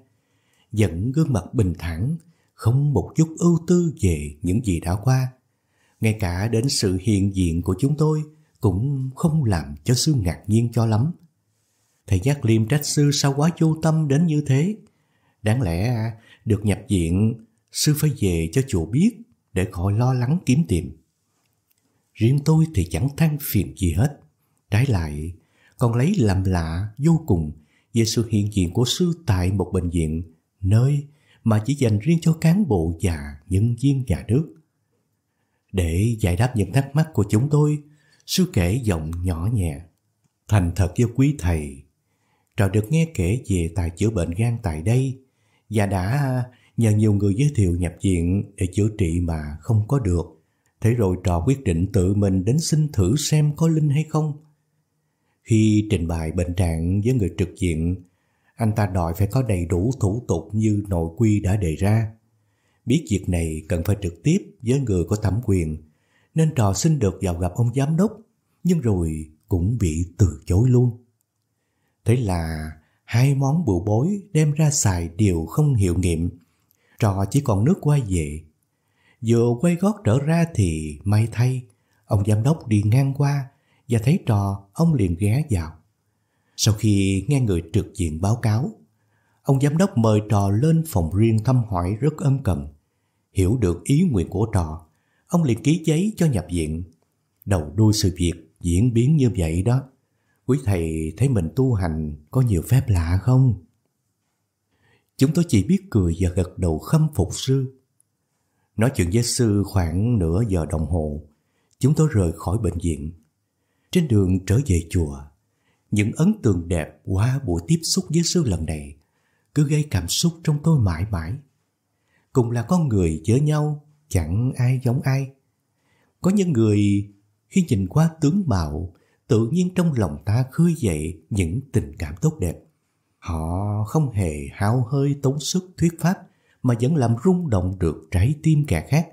Dẫn gương mặt bình thản, không một chút ưu tư về những gì đã qua. Ngay cả đến sự hiện diện của chúng tôi cũng không làm cho sư ngạc nhiên cho lắm. Thầy Giác Liêm trách sư sao quá vô tâm đến như thế. Đáng lẽ được nhập viện, sư phải về cho chùa biết để khỏi lo lắng kiếm tìm. Riêng tôi thì chẳng than phiền gì hết. Trái lại, còn lấy làm lạ vô cùng về sự hiện diện của sư tại một bệnh viện, nơi mà chỉ dành riêng cho cán bộ và nhân viên nhà nước. Để giải đáp những thắc mắc của chúng tôi, Sư kể giọng nhỏ nhẹ. Thành thật với quý thầy, trò được nghe kể về tài chữa bệnh gan tại đây và đã nhờ nhiều người giới thiệu nhập viện để chữa trị mà không có được. Thế rồi trò quyết định tự mình đến xin thử xem có linh hay không. Khi trình bày bệnh trạng với người trực diện, anh ta đòi phải có đầy đủ thủ tục như nội quy đã đề ra. Biết việc này cần phải trực tiếp với người có thẩm quyền nên trò xin được vào gặp ông giám đốc, nhưng rồi cũng bị từ chối luôn. Thế là hai món bữa bối đem ra xài đều không hiệu nghiệm, trò chỉ còn nước quay về. Vừa quay gót trở ra thì may thay, ông giám đốc đi ngang qua và thấy trò ông liền ghé vào. Sau khi nghe người trực diện báo cáo, ông giám đốc mời trò lên phòng riêng thăm hỏi rất ân cần. Hiểu được ý nguyện của trò, ông liền ký giấy cho nhập viện. Đầu đuôi sự việc diễn biến như vậy đó. Quý thầy thấy mình tu hành có nhiều phép lạ không? Chúng tôi chỉ biết cười và gật đầu khâm phục sư. Nói chuyện với sư khoảng nửa giờ đồng hồ, chúng tôi rời khỏi bệnh viện. Trên đường trở về chùa, những ấn tượng đẹp qua buổi tiếp xúc với sư lần này cứ gây cảm xúc trong tôi mãi mãi. Cùng là con người với nhau chẳng ai giống ai. Có những người khi nhìn qua tướng mạo, tự nhiên trong lòng ta khơi dậy những tình cảm tốt đẹp. Họ không hề hao hơi tốn sức thuyết pháp mà vẫn làm rung động được trái tim kẻ khác.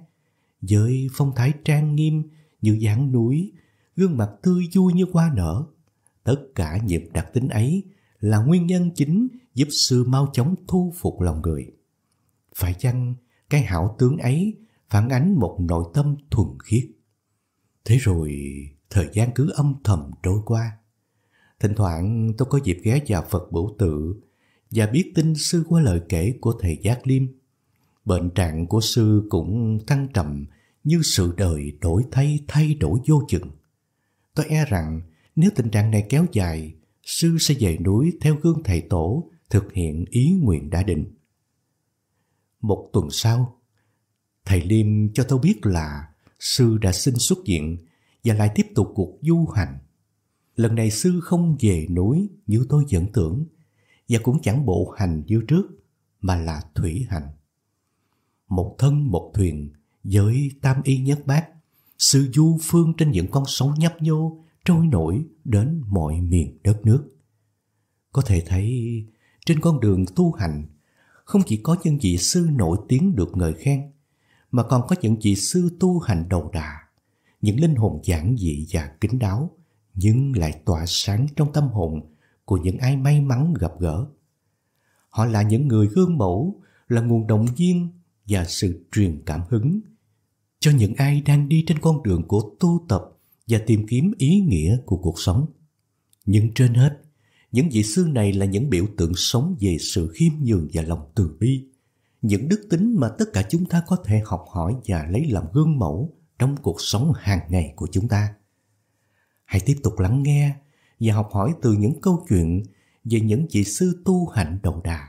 Với phong thái trang nghiêm như dáng núi, gương mặt tươi vui như hoa nở. Tất cả những đặc tính ấy là nguyên nhân chính giúp sư mau chóng thu phục lòng người. Phải chăng cái hảo tướng ấy phản ánh một nội tâm thuần khiết. Thế rồi thời gian cứ âm thầm trôi qua. Thỉnh thoảng tôi có dịp ghé vào Phật Bửu Tự và biết tin sư qua lời kể của thầy Giác Liêm. Bệnh trạng của sư cũng thăng trầm như sự đời đổi thay thay đổi vô chừng. Tôi e rằng nếu tình trạng này kéo dài, sư sẽ về núi theo gương thầy tổ thực hiện ý nguyện đã định. Một tuần sau, Thầy Liêm cho tôi biết là sư đã xin xuất viện và lại tiếp tục cuộc du hành. Lần này sư không về núi như tôi vẫn tưởng và cũng chẳng bộ hành như trước mà là thủy hành. Một thân một thuyền với tam y nhất bác, sư du phương trên những con sóng nhấp nhô trôi nổi đến mọi miền đất nước. Có thể thấy trên con đường tu hành không chỉ có những vị sư nổi tiếng được ngợi khen mà còn có những vị sư tu hành đầu đà, những linh hồn giản dị và kính đáo, nhưng lại tỏa sáng trong tâm hồn của những ai may mắn gặp gỡ. Họ là những người gương mẫu, là nguồn động viên và sự truyền cảm hứng cho những ai đang đi trên con đường của tu tập và tìm kiếm ý nghĩa của cuộc sống. Nhưng trên hết, những vị sư này là những biểu tượng sống về sự khiêm nhường và lòng từ bi những đức tính mà tất cả chúng ta có thể học hỏi và lấy làm gương mẫu trong cuộc sống hàng ngày của chúng ta. Hãy tiếp tục lắng nghe và học hỏi từ những câu chuyện về những vị sư tu hạnh đầu đà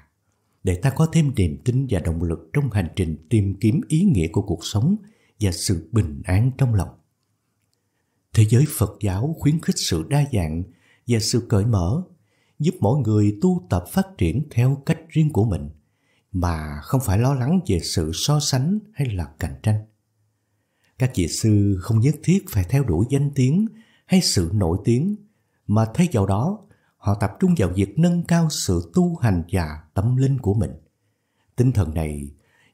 để ta có thêm niềm tin và động lực trong hành trình tìm kiếm ý nghĩa của cuộc sống và sự bình an trong lòng. Thế giới Phật giáo khuyến khích sự đa dạng và sự cởi mở, giúp mỗi người tu tập phát triển theo cách riêng của mình – mà không phải lo lắng về sự so sánh hay là cạnh tranh. Các vị sư không nhất thiết phải theo đuổi danh tiếng hay sự nổi tiếng, mà thay vào đó họ tập trung vào việc nâng cao sự tu hành và tâm linh của mình. Tinh thần này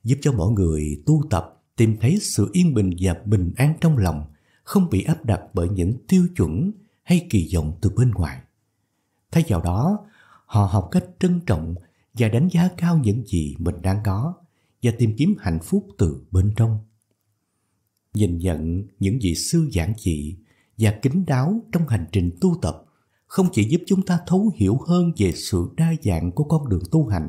giúp cho mọi người tu tập tìm thấy sự yên bình và bình an trong lòng, không bị áp đặt bởi những tiêu chuẩn hay kỳ vọng từ bên ngoài. Thay vào đó, họ học cách trân trọng và đánh giá cao những gì mình đang có và tìm kiếm hạnh phúc từ bên trong. Nhìn nhận những gì sư giảng dị và kính đáo trong hành trình tu tập không chỉ giúp chúng ta thấu hiểu hơn về sự đa dạng của con đường tu hành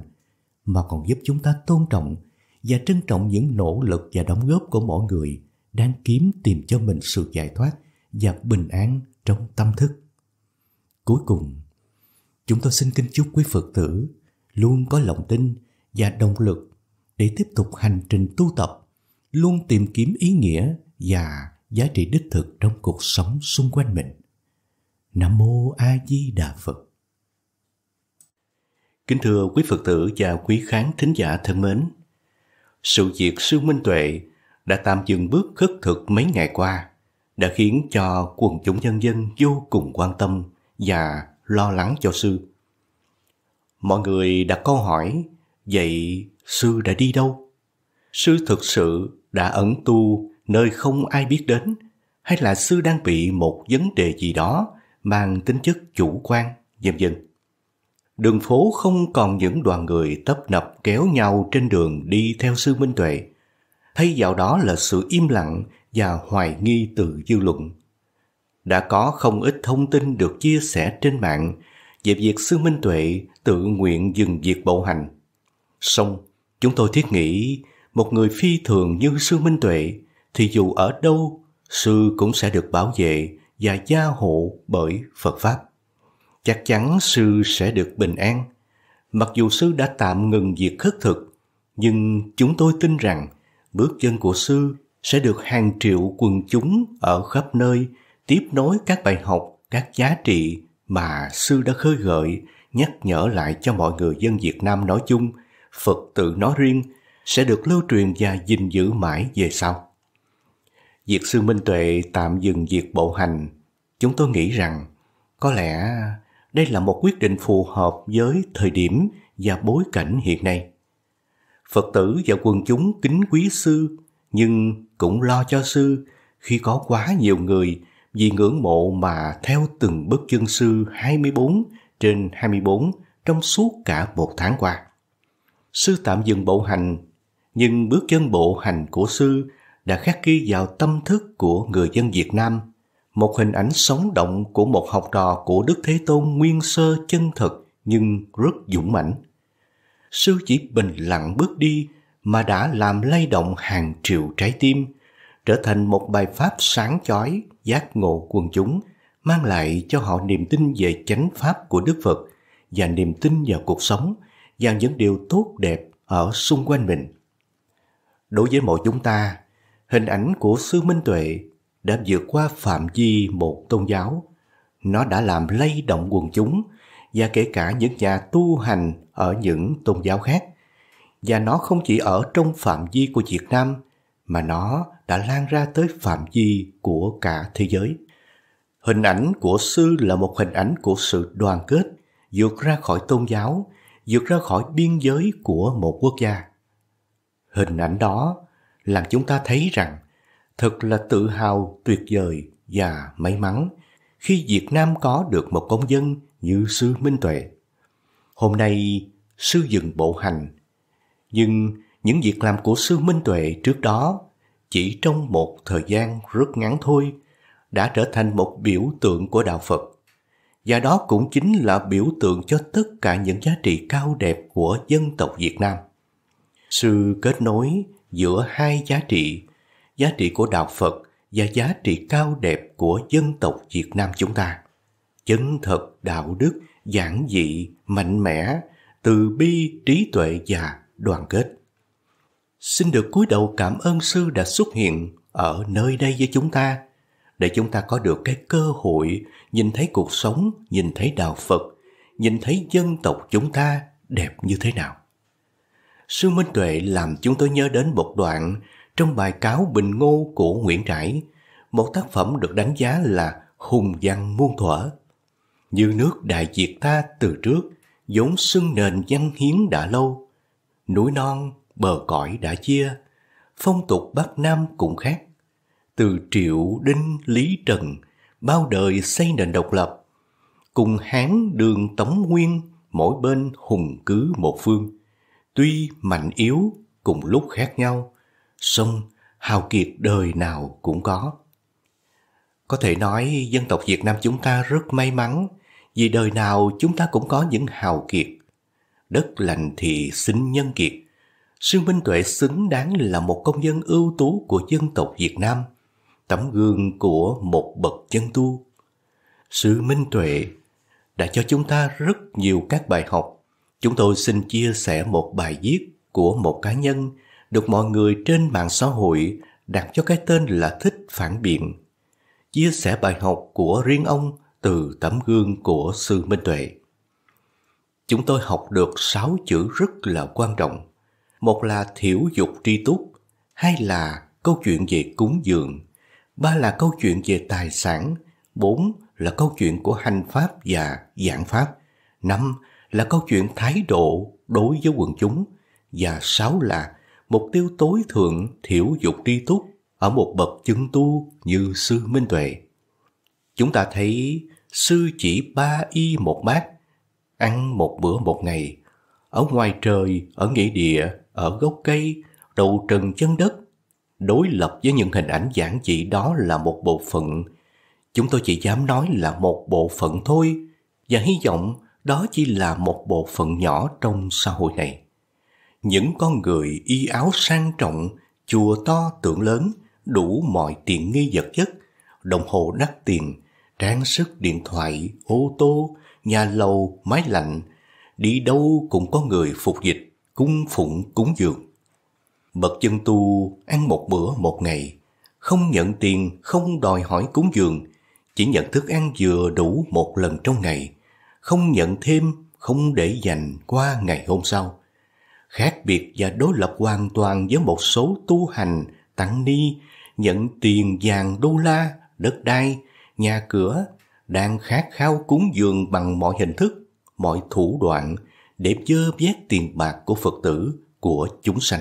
mà còn giúp chúng ta tôn trọng và trân trọng những nỗ lực và đóng góp của mỗi người đang kiếm tìm cho mình sự giải thoát và bình an trong tâm thức. Cuối cùng, chúng tôi xin kính chúc quý Phật tử luôn có lòng tin và động lực để tiếp tục hành trình tu tập, luôn tìm kiếm ý nghĩa và giá trị đích thực trong cuộc sống xung quanh mình. Nam mô A Di Đà Phật. Kính thưa quý Phật tử và quý khán thính giả thân mến, sự việc sư Minh Tuệ đã tạm dừng bước khất thực mấy ngày qua đã khiến cho quần chúng nhân dân vô cùng quan tâm và lo lắng cho sư. Mọi người đặt câu hỏi, vậy sư đã đi đâu? Sư thực sự đã ẩn tu nơi không ai biết đến hay là sư đang bị một vấn đề gì đó mang tính chất chủ quan, vân vân. Đường phố không còn những đoàn người tấp nập kéo nhau trên đường đi theo sư Minh Tuệ. Thay vào đó là sự im lặng và hoài nghi từ dư luận. Đã có không ít thông tin được chia sẻ trên mạng về việc sư Minh Tuệ tự nguyện dừng việc bộ hành. Xong, chúng tôi thiết nghĩ một người phi thường như sư Minh Tuệ thì dù ở đâu, sư cũng sẽ được bảo vệ và gia hộ bởi Phật Pháp. Chắc chắn sư sẽ được bình an. Mặc dù sư đã tạm ngừng việc khất thực, nhưng chúng tôi tin rằng bước chân của sư sẽ được hàng triệu quần chúng ở khắp nơi tiếp nối các bài học, các giá trị mà sư đã khơi gợi, nhắc nhở lại cho mọi người dân Việt Nam nói chung, Phật tự nói riêng, sẽ được lưu truyền và gìn giữ mãi về sau. Việc sư Minh Tuệ tạm dừng việc bộ hành, chúng tôi nghĩ rằng có lẽ đây là một quyết định phù hợp với thời điểm và bối cảnh hiện nay. Phật tử và quần chúng kính quý sư nhưng cũng lo cho sư khi có quá nhiều người vì ngưỡng mộ mà theo từng bước chân sư 24 trên 24 trong suốt cả một tháng qua. Sư tạm dừng bộ hành, nhưng bước chân bộ hành của sư đã khắc ghi vào tâm thức của người dân Việt Nam một hình ảnh sống động của một học trò của Đức Thế Tôn nguyên sơ chân thật nhưng rất dũng mãnh. Sư chỉ bình lặng bước đi mà đã làm lay động hàng triệu trái tim, trở thành một bài pháp sáng chói giác ngộ quần chúng, mang lại cho họ niềm tin về chánh pháp của Đức Phật và niềm tin vào cuộc sống và những điều tốt đẹp ở xung quanh mình. Đối với mọi chúng ta, hình ảnh của sư Minh Tuệ đã vượt qua phạm vi một tôn giáo. Nó đã làm lay động quần chúng và kể cả những nhà tu hành ở những tôn giáo khác. Và nó không chỉ ở trong phạm vi của Việt Nam mà nó đã lan ra tới phạm vi của cả thế giới. Hình ảnh của sư là một hình ảnh của sự đoàn kết, vượt ra khỏi tôn giáo, vượt ra khỏi biên giới của một quốc gia. Hình ảnh đó làm chúng ta thấy rằng thật là tự hào tuyệt vời và may mắn khi Việt Nam có được một công dân như sư Minh Tuệ. Hôm nay, sư dừng bộ hành, nhưng những việc làm của sư Minh Tuệ trước đó chỉ trong một thời gian rất ngắn thôi đã trở thành một biểu tượng của đạo Phật. Và đó cũng chính là biểu tượng cho tất cả những giá trị cao đẹp của dân tộc Việt Nam. Sự kết nối giữa hai giá trị, giá trị của đạo Phật và giá trị cao đẹp của dân tộc Việt Nam chúng ta. Chân thật, đạo đức, giản dị, mạnh mẽ, từ bi, trí tuệ và đoàn kết. Xin được cúi đầu cảm ơn sư đã xuất hiện ở nơi đây với chúng ta để chúng ta có được cái cơ hội nhìn thấy cuộc sống, nhìn thấy đạo Phật, nhìn thấy dân tộc chúng ta đẹp như thế nào. Sư Minh Tuệ làm chúng tôi nhớ đến một đoạn trong bài cáo Bình Ngô của Nguyễn Trãi, một tác phẩm được đánh giá là hùng văn muôn thuở. Như nước đại diệt ta từ trước, vốn xưng nền văn hiến đã lâu. Núi non, bờ cõi đã chia, phong tục Bắc Nam cũng khác. Từ Triệu, Đinh, Lý Trần, bao đời xây nền độc lập, cùng Hán, Đường, Tống Nguyên, mỗi bên hùng cứ một phương. Tuy mạnh yếu, cùng lúc khác nhau, song hào kiệt đời nào cũng có. Có thể nói dân tộc Việt Nam chúng ta rất may mắn vì đời nào chúng ta cũng có những hào kiệt. Đất lành thì xính nhân kiệt, Sư Minh Tuệ xứng đáng là một công dân ưu tú của dân tộc Việt Nam, tấm gương của một bậc chân tu. Sư minh tuệ đã cho chúng ta rất nhiều các bài học. Chúng tôi xin chia sẻ một bài viết của một cá nhân được mọi người trên mạng xã hội đặt cho cái tên là Thích Phản Biện. Chia sẻ bài học của riêng ông từ tấm gương của Sư Minh Tuệ. Chúng tôi học được sáu chữ rất là quan trọng một là thiểu dục tri túc, hai là câu chuyện về cúng dường, ba là câu chuyện về tài sản, bốn là câu chuyện của hành pháp và giảng pháp, năm là câu chuyện thái độ đối với quần chúng và sáu là mục tiêu tối thượng thiểu dục tri túc ở một bậc chân tu như sư Minh Tuệ. Chúng ta thấy sư chỉ ba y một bát, ăn một bữa một ngày, ở ngoài trời, ở nghĩa địa ở gốc cây, đầu trần chân đất. Đối lập với những hình ảnh giản dị đó là một bộ phận. Chúng tôi chỉ dám nói là một bộ phận thôi và hy vọng đó chỉ là một bộ phận nhỏ trong xã hội này. Những con người y áo sang trọng, chùa to tượng lớn, đủ mọi tiện nghi vật chất, đồng hồ đắt tiền, trang sức điện thoại, ô tô, nhà lầu, máy lạnh, đi đâu cũng có người phục dịch cung phụng cúng dường. Bậc chân tu ăn một bữa một ngày, không nhận tiền, không đòi hỏi cúng dường, chỉ nhận thức ăn vừa đủ một lần trong ngày, không nhận thêm, không để dành qua ngày hôm sau. Khác biệt và đối lập hoàn toàn với một số tu hành, tăng ni, nhận tiền vàng đô la, đất đai, nhà cửa, đang khát khao cúng dường bằng mọi hình thức, mọi thủ đoạn, để dơ vét tiền bạc của Phật tử, của chúng sanh.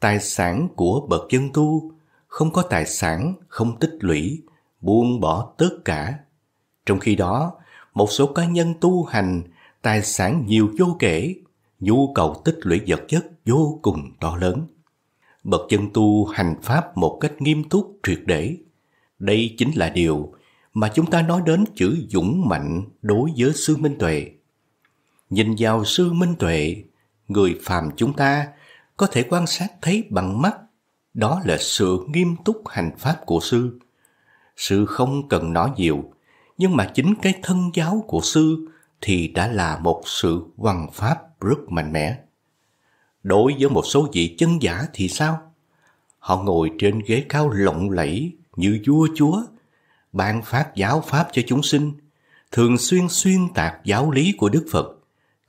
Tài sản của bậc dân tu không có tài sản, không tích lũy, buông bỏ tất cả. Trong khi đó, một số cá nhân tu hành, tài sản nhiều vô kể, nhu cầu tích lũy vật chất vô cùng to lớn. Bậc chân tu hành pháp một cách nghiêm túc triệt để. Đây chính là điều mà chúng ta nói đến chữ dũng mạnh đối với sư Minh Tuệ nhìn vào sư minh tuệ, người phàm chúng ta có thể quan sát thấy bằng mắt, đó là sự nghiêm túc hành pháp của sư. Sư không cần nói nhiều, nhưng mà chính cái thân giáo của sư thì đã là một sự hoằng pháp rất mạnh mẽ. Đối với một số vị chân giả thì sao? Họ ngồi trên ghế cao lộng lẫy như vua chúa, ban phát giáo pháp cho chúng sinh, thường xuyên xuyên tạc giáo lý của Đức Phật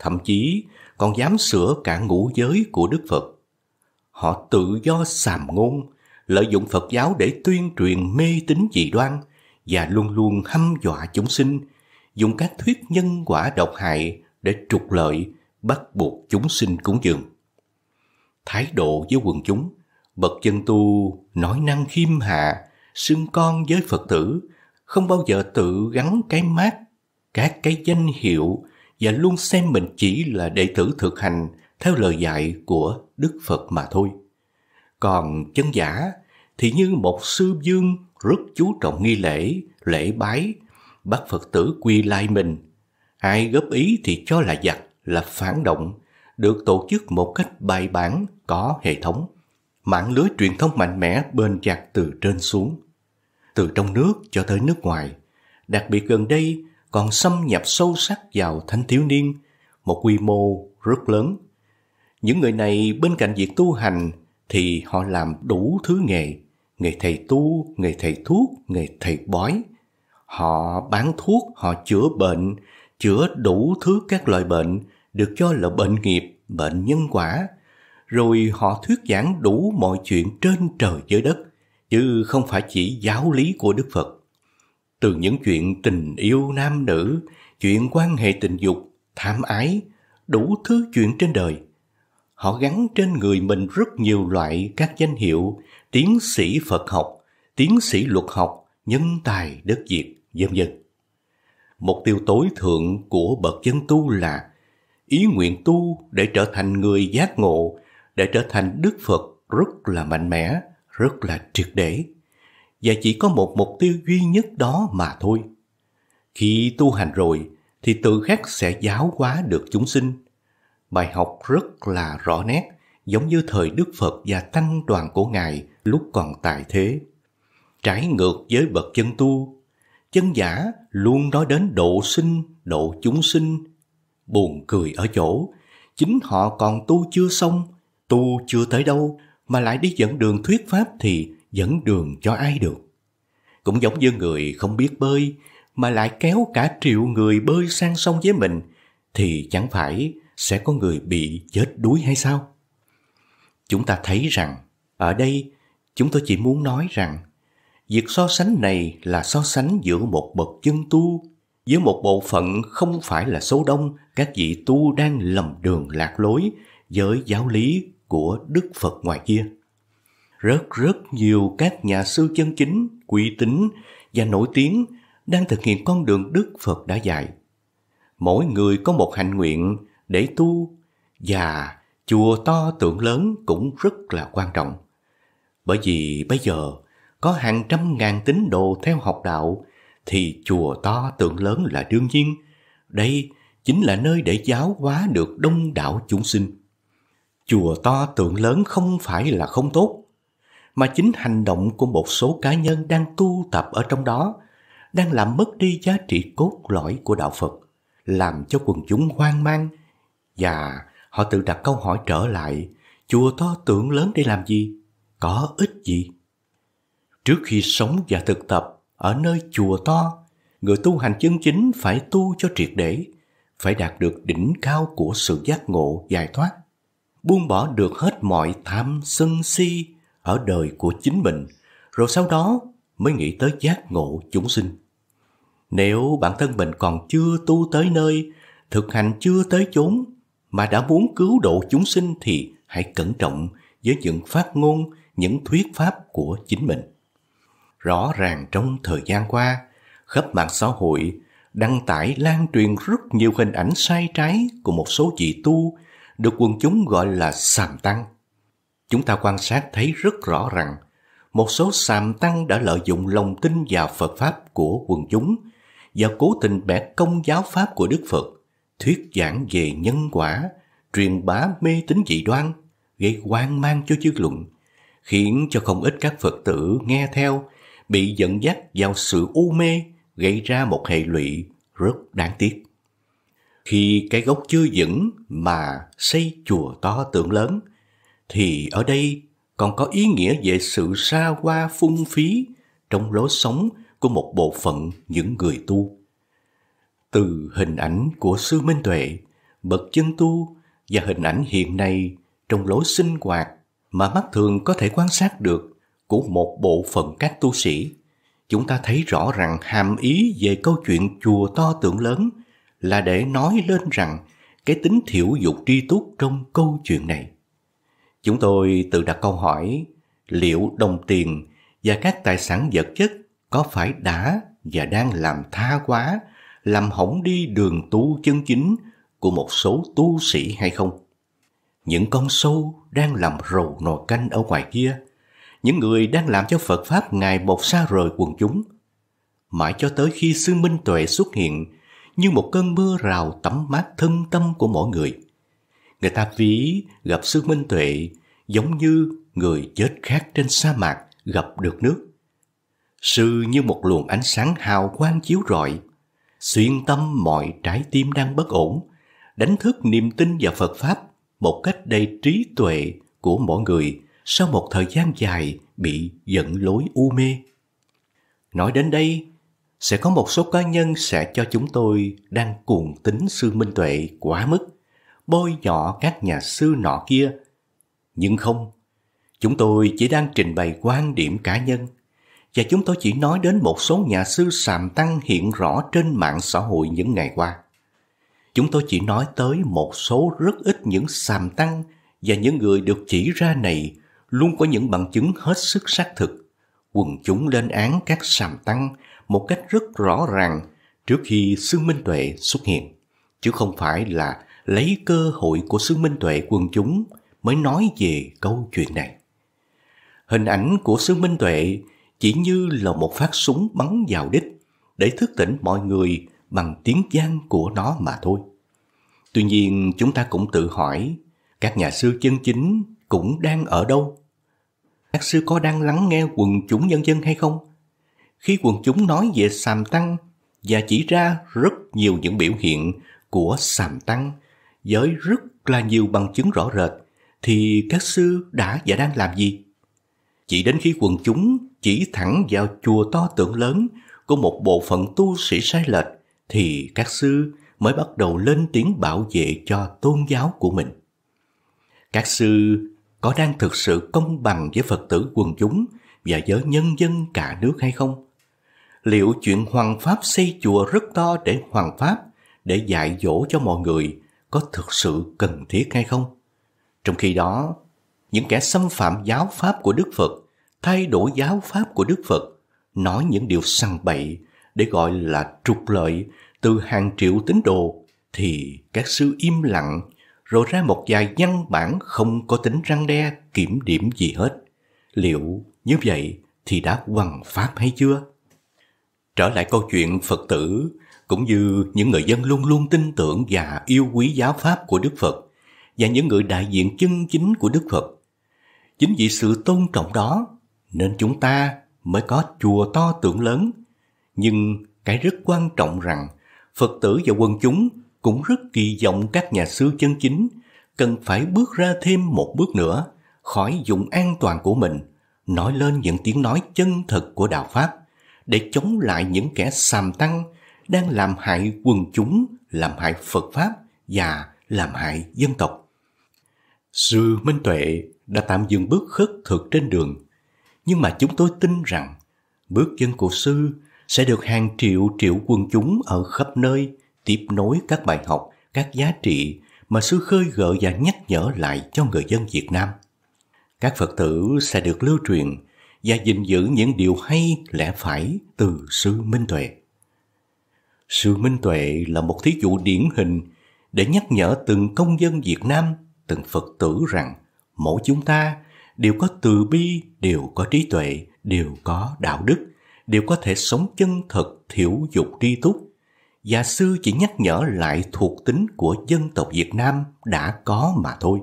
thậm chí còn dám sửa cả ngũ giới của Đức Phật. Họ tự do xàm ngôn, lợi dụng Phật giáo để tuyên truyền mê tín dị đoan và luôn luôn hăm dọa chúng sinh, dùng các thuyết nhân quả độc hại để trục lợi, bắt buộc chúng sinh cúng dường. Thái độ với quần chúng, bậc chân tu nói năng khiêm hạ, xưng con với Phật tử, không bao giờ tự gắn cái mát, các cái danh hiệu và luôn xem mình chỉ là đệ tử thực hành theo lời dạy của Đức Phật mà thôi. Còn chân giả thì như một sư dương rất chú trọng nghi lễ, lễ bái, bắt Phật tử quy lai mình. Ai góp ý thì cho là giặc, là phản động, được tổ chức một cách bài bản, có hệ thống. Mạng lưới truyền thông mạnh mẽ bên chặt từ trên xuống. Từ trong nước cho tới nước ngoài. Đặc biệt gần đây, còn xâm nhập sâu sắc vào thanh thiếu niên, một quy mô rất lớn. Những người này bên cạnh việc tu hành thì họ làm đủ thứ nghề, nghề thầy tu, nghề thầy thuốc, nghề thầy bói. Họ bán thuốc, họ chữa bệnh, chữa đủ thứ các loại bệnh được cho là bệnh nghiệp, bệnh nhân quả. Rồi họ thuyết giảng đủ mọi chuyện trên trời dưới đất, chứ không phải chỉ giáo lý của Đức Phật từ những chuyện tình yêu nam nữ, chuyện quan hệ tình dục, tham ái, đủ thứ chuyện trên đời. Họ gắn trên người mình rất nhiều loại các danh hiệu tiến sĩ Phật học, tiến sĩ luật học, nhân tài đất diệt, vân vân. Mục tiêu tối thượng của bậc dân tu là ý nguyện tu để trở thành người giác ngộ, để trở thành Đức Phật rất là mạnh mẽ, rất là triệt để và chỉ có một mục tiêu duy nhất đó mà thôi. Khi tu hành rồi thì tự khắc sẽ giáo hóa được chúng sinh. Bài học rất là rõ nét, giống như thời Đức Phật và tăng đoàn của Ngài lúc còn tại thế. Trái ngược với bậc chân tu, chân giả luôn nói đến độ sinh, độ chúng sinh. Buồn cười ở chỗ, chính họ còn tu chưa xong, tu chưa tới đâu mà lại đi dẫn đường thuyết pháp thì dẫn đường cho ai được. Cũng giống như người không biết bơi mà lại kéo cả triệu người bơi sang sông với mình thì chẳng phải sẽ có người bị chết đuối hay sao? Chúng ta thấy rằng ở đây chúng tôi chỉ muốn nói rằng việc so sánh này là so sánh giữa một bậc chân tu với một bộ phận không phải là số đông các vị tu đang lầm đường lạc lối với giáo lý của Đức Phật ngoài kia rất rất nhiều các nhà sư chân chính, uy tín và nổi tiếng đang thực hiện con đường Đức Phật đã dạy. Mỗi người có một hạnh nguyện để tu và chùa to tượng lớn cũng rất là quan trọng. Bởi vì bây giờ có hàng trăm ngàn tín đồ theo học đạo thì chùa to tượng lớn là đương nhiên. Đây chính là nơi để giáo hóa được đông đảo chúng sinh. Chùa to tượng lớn không phải là không tốt, mà chính hành động của một số cá nhân đang tu tập ở trong đó đang làm mất đi giá trị cốt lõi của đạo Phật, làm cho quần chúng hoang mang và họ tự đặt câu hỏi trở lại, chùa to tưởng lớn để làm gì, có ích gì? Trước khi sống và thực tập ở nơi chùa to, người tu hành chân chính phải tu cho triệt để, phải đạt được đỉnh cao của sự giác ngộ giải thoát, buông bỏ được hết mọi tham sân si ở đời của chính mình, rồi sau đó mới nghĩ tới giác ngộ chúng sinh. Nếu bản thân mình còn chưa tu tới nơi, thực hành chưa tới chốn, mà đã muốn cứu độ chúng sinh thì hãy cẩn trọng với những phát ngôn, những thuyết pháp của chính mình. Rõ ràng trong thời gian qua, khắp mạng xã hội đăng tải lan truyền rất nhiều hình ảnh sai trái của một số vị tu được quần chúng gọi là sàm tăng chúng ta quan sát thấy rất rõ rằng một số sàm tăng đã lợi dụng lòng tin và Phật Pháp của quần chúng và cố tình bẻ công giáo Pháp của Đức Phật, thuyết giảng về nhân quả, truyền bá mê tín dị đoan, gây hoang mang cho dư luận, khiến cho không ít các Phật tử nghe theo bị dẫn dắt vào sự u mê gây ra một hệ lụy rất đáng tiếc. Khi cái gốc chưa vững mà xây chùa to tượng lớn – thì ở đây còn có ý nghĩa về sự xa hoa phung phí trong lối sống của một bộ phận những người tu. Từ hình ảnh của sư Minh Tuệ, bậc chân tu và hình ảnh hiện nay trong lối sinh hoạt mà mắt thường có thể quan sát được của một bộ phận các tu sĩ, chúng ta thấy rõ rằng hàm ý về câu chuyện chùa to tưởng lớn là để nói lên rằng cái tính thiểu dục tri túc trong câu chuyện này Chúng tôi tự đặt câu hỏi liệu đồng tiền và các tài sản vật chất có phải đã và đang làm tha quá, làm hỏng đi đường tu chân chính của một số tu sĩ hay không? Những con sâu đang làm rầu nồi canh ở ngoài kia, những người đang làm cho Phật Pháp ngày một xa rời quần chúng. Mãi cho tới khi sư Minh Tuệ xuất hiện như một cơn mưa rào tắm mát thân tâm của mỗi người – Người ta ví gặp sư Minh Tuệ giống như người chết khát trên sa mạc gặp được nước. Sư như một luồng ánh sáng hào quang chiếu rọi, xuyên tâm mọi trái tim đang bất ổn, đánh thức niềm tin vào Phật Pháp một cách đầy trí tuệ của mỗi người sau một thời gian dài bị dẫn lối u mê. Nói đến đây, sẽ có một số cá nhân sẽ cho chúng tôi đang cuồng tính sư minh tuệ quá mức bôi nhọ các nhà sư nọ kia. Nhưng không, chúng tôi chỉ đang trình bày quan điểm cá nhân và chúng tôi chỉ nói đến một số nhà sư sàm tăng hiện rõ trên mạng xã hội những ngày qua. Chúng tôi chỉ nói tới một số rất ít những sàm tăng và những người được chỉ ra này luôn có những bằng chứng hết sức xác thực. Quần chúng lên án các sàm tăng một cách rất rõ ràng trước khi Sư Minh Tuệ xuất hiện, chứ không phải là lấy cơ hội của Sương Minh Tuệ quần chúng mới nói về câu chuyện này. Hình ảnh của Sương Minh Tuệ chỉ như là một phát súng bắn vào đích để thức tỉnh mọi người bằng tiếng gian của nó mà thôi. Tuy nhiên chúng ta cũng tự hỏi các nhà sư chân chính cũng đang ở đâu? Các sư có đang lắng nghe quần chúng nhân dân hay không? Khi quần chúng nói về sàm tăng và chỉ ra rất nhiều những biểu hiện của sàm tăng với rất là nhiều bằng chứng rõ rệt, thì các sư đã và đang làm gì? Chỉ đến khi quần chúng chỉ thẳng vào chùa to tượng lớn của một bộ phận tu sĩ sai lệch, thì các sư mới bắt đầu lên tiếng bảo vệ cho tôn giáo của mình. Các sư có đang thực sự công bằng với Phật tử quần chúng và với nhân dân cả nước hay không? Liệu chuyện Hoàng Pháp xây chùa rất to để Hoàng Pháp, để dạy dỗ cho mọi người có thực sự cần thiết hay không. Trong khi đó, những kẻ xâm phạm giáo pháp của Đức Phật, thay đổi giáo pháp của Đức Phật, nói những điều săn bậy để gọi là trục lợi từ hàng triệu tín đồ thì các sư im lặng rồi ra một vài văn bản không có tính răng đe kiểm điểm gì hết. Liệu như vậy thì đã hoằng pháp hay chưa? Trở lại câu chuyện Phật tử cũng như những người dân luôn luôn tin tưởng và yêu quý giáo pháp của Đức Phật và những người đại diện chân chính của Đức Phật. Chính vì sự tôn trọng đó nên chúng ta mới có chùa to tượng lớn. Nhưng cái rất quan trọng rằng Phật tử và quần chúng cũng rất kỳ vọng các nhà sư chân chính cần phải bước ra thêm một bước nữa khỏi vùng an toàn của mình, nói lên những tiếng nói chân thực của Đạo Pháp để chống lại những kẻ sàm tăng đang làm hại quần chúng, làm hại Phật Pháp và làm hại dân tộc. Sư Minh Tuệ đã tạm dừng bước khất thực trên đường, nhưng mà chúng tôi tin rằng bước chân của Sư sẽ được hàng triệu triệu quần chúng ở khắp nơi tiếp nối các bài học, các giá trị mà Sư khơi gợi và nhắc nhở lại cho người dân Việt Nam. Các Phật tử sẽ được lưu truyền và gìn giữ những điều hay lẽ phải từ Sư Minh Tuệ. Sự minh tuệ là một thí dụ điển hình để nhắc nhở từng công dân Việt Nam, từng Phật tử rằng mỗi chúng ta đều có từ bi, đều có trí tuệ, đều có đạo đức, đều có thể sống chân thật, thiểu dục tri túc. và sư chỉ nhắc nhở lại thuộc tính của dân tộc Việt Nam đã có mà thôi.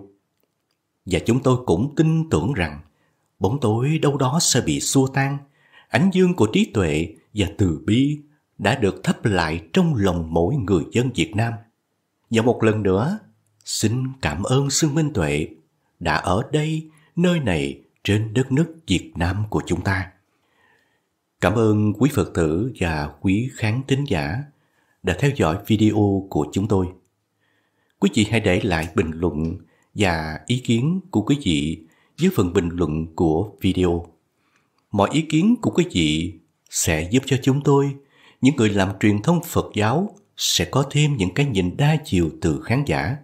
Và chúng tôi cũng tin tưởng rằng bóng tối đâu đó sẽ bị xua tan, ánh dương của trí tuệ và từ bi đã được thắp lại trong lòng mỗi người dân Việt Nam. Và một lần nữa, xin cảm ơn Sư Minh Tuệ đã ở đây, nơi này, trên đất nước Việt Nam của chúng ta. Cảm ơn quý Phật tử và quý khán tín giả đã theo dõi video của chúng tôi. Quý vị hãy để lại bình luận và ý kiến của quý vị dưới phần bình luận của video. Mọi ý kiến của quý vị sẽ giúp cho chúng tôi những người làm truyền thông Phật giáo sẽ có thêm những cái nhìn đa chiều từ khán giả.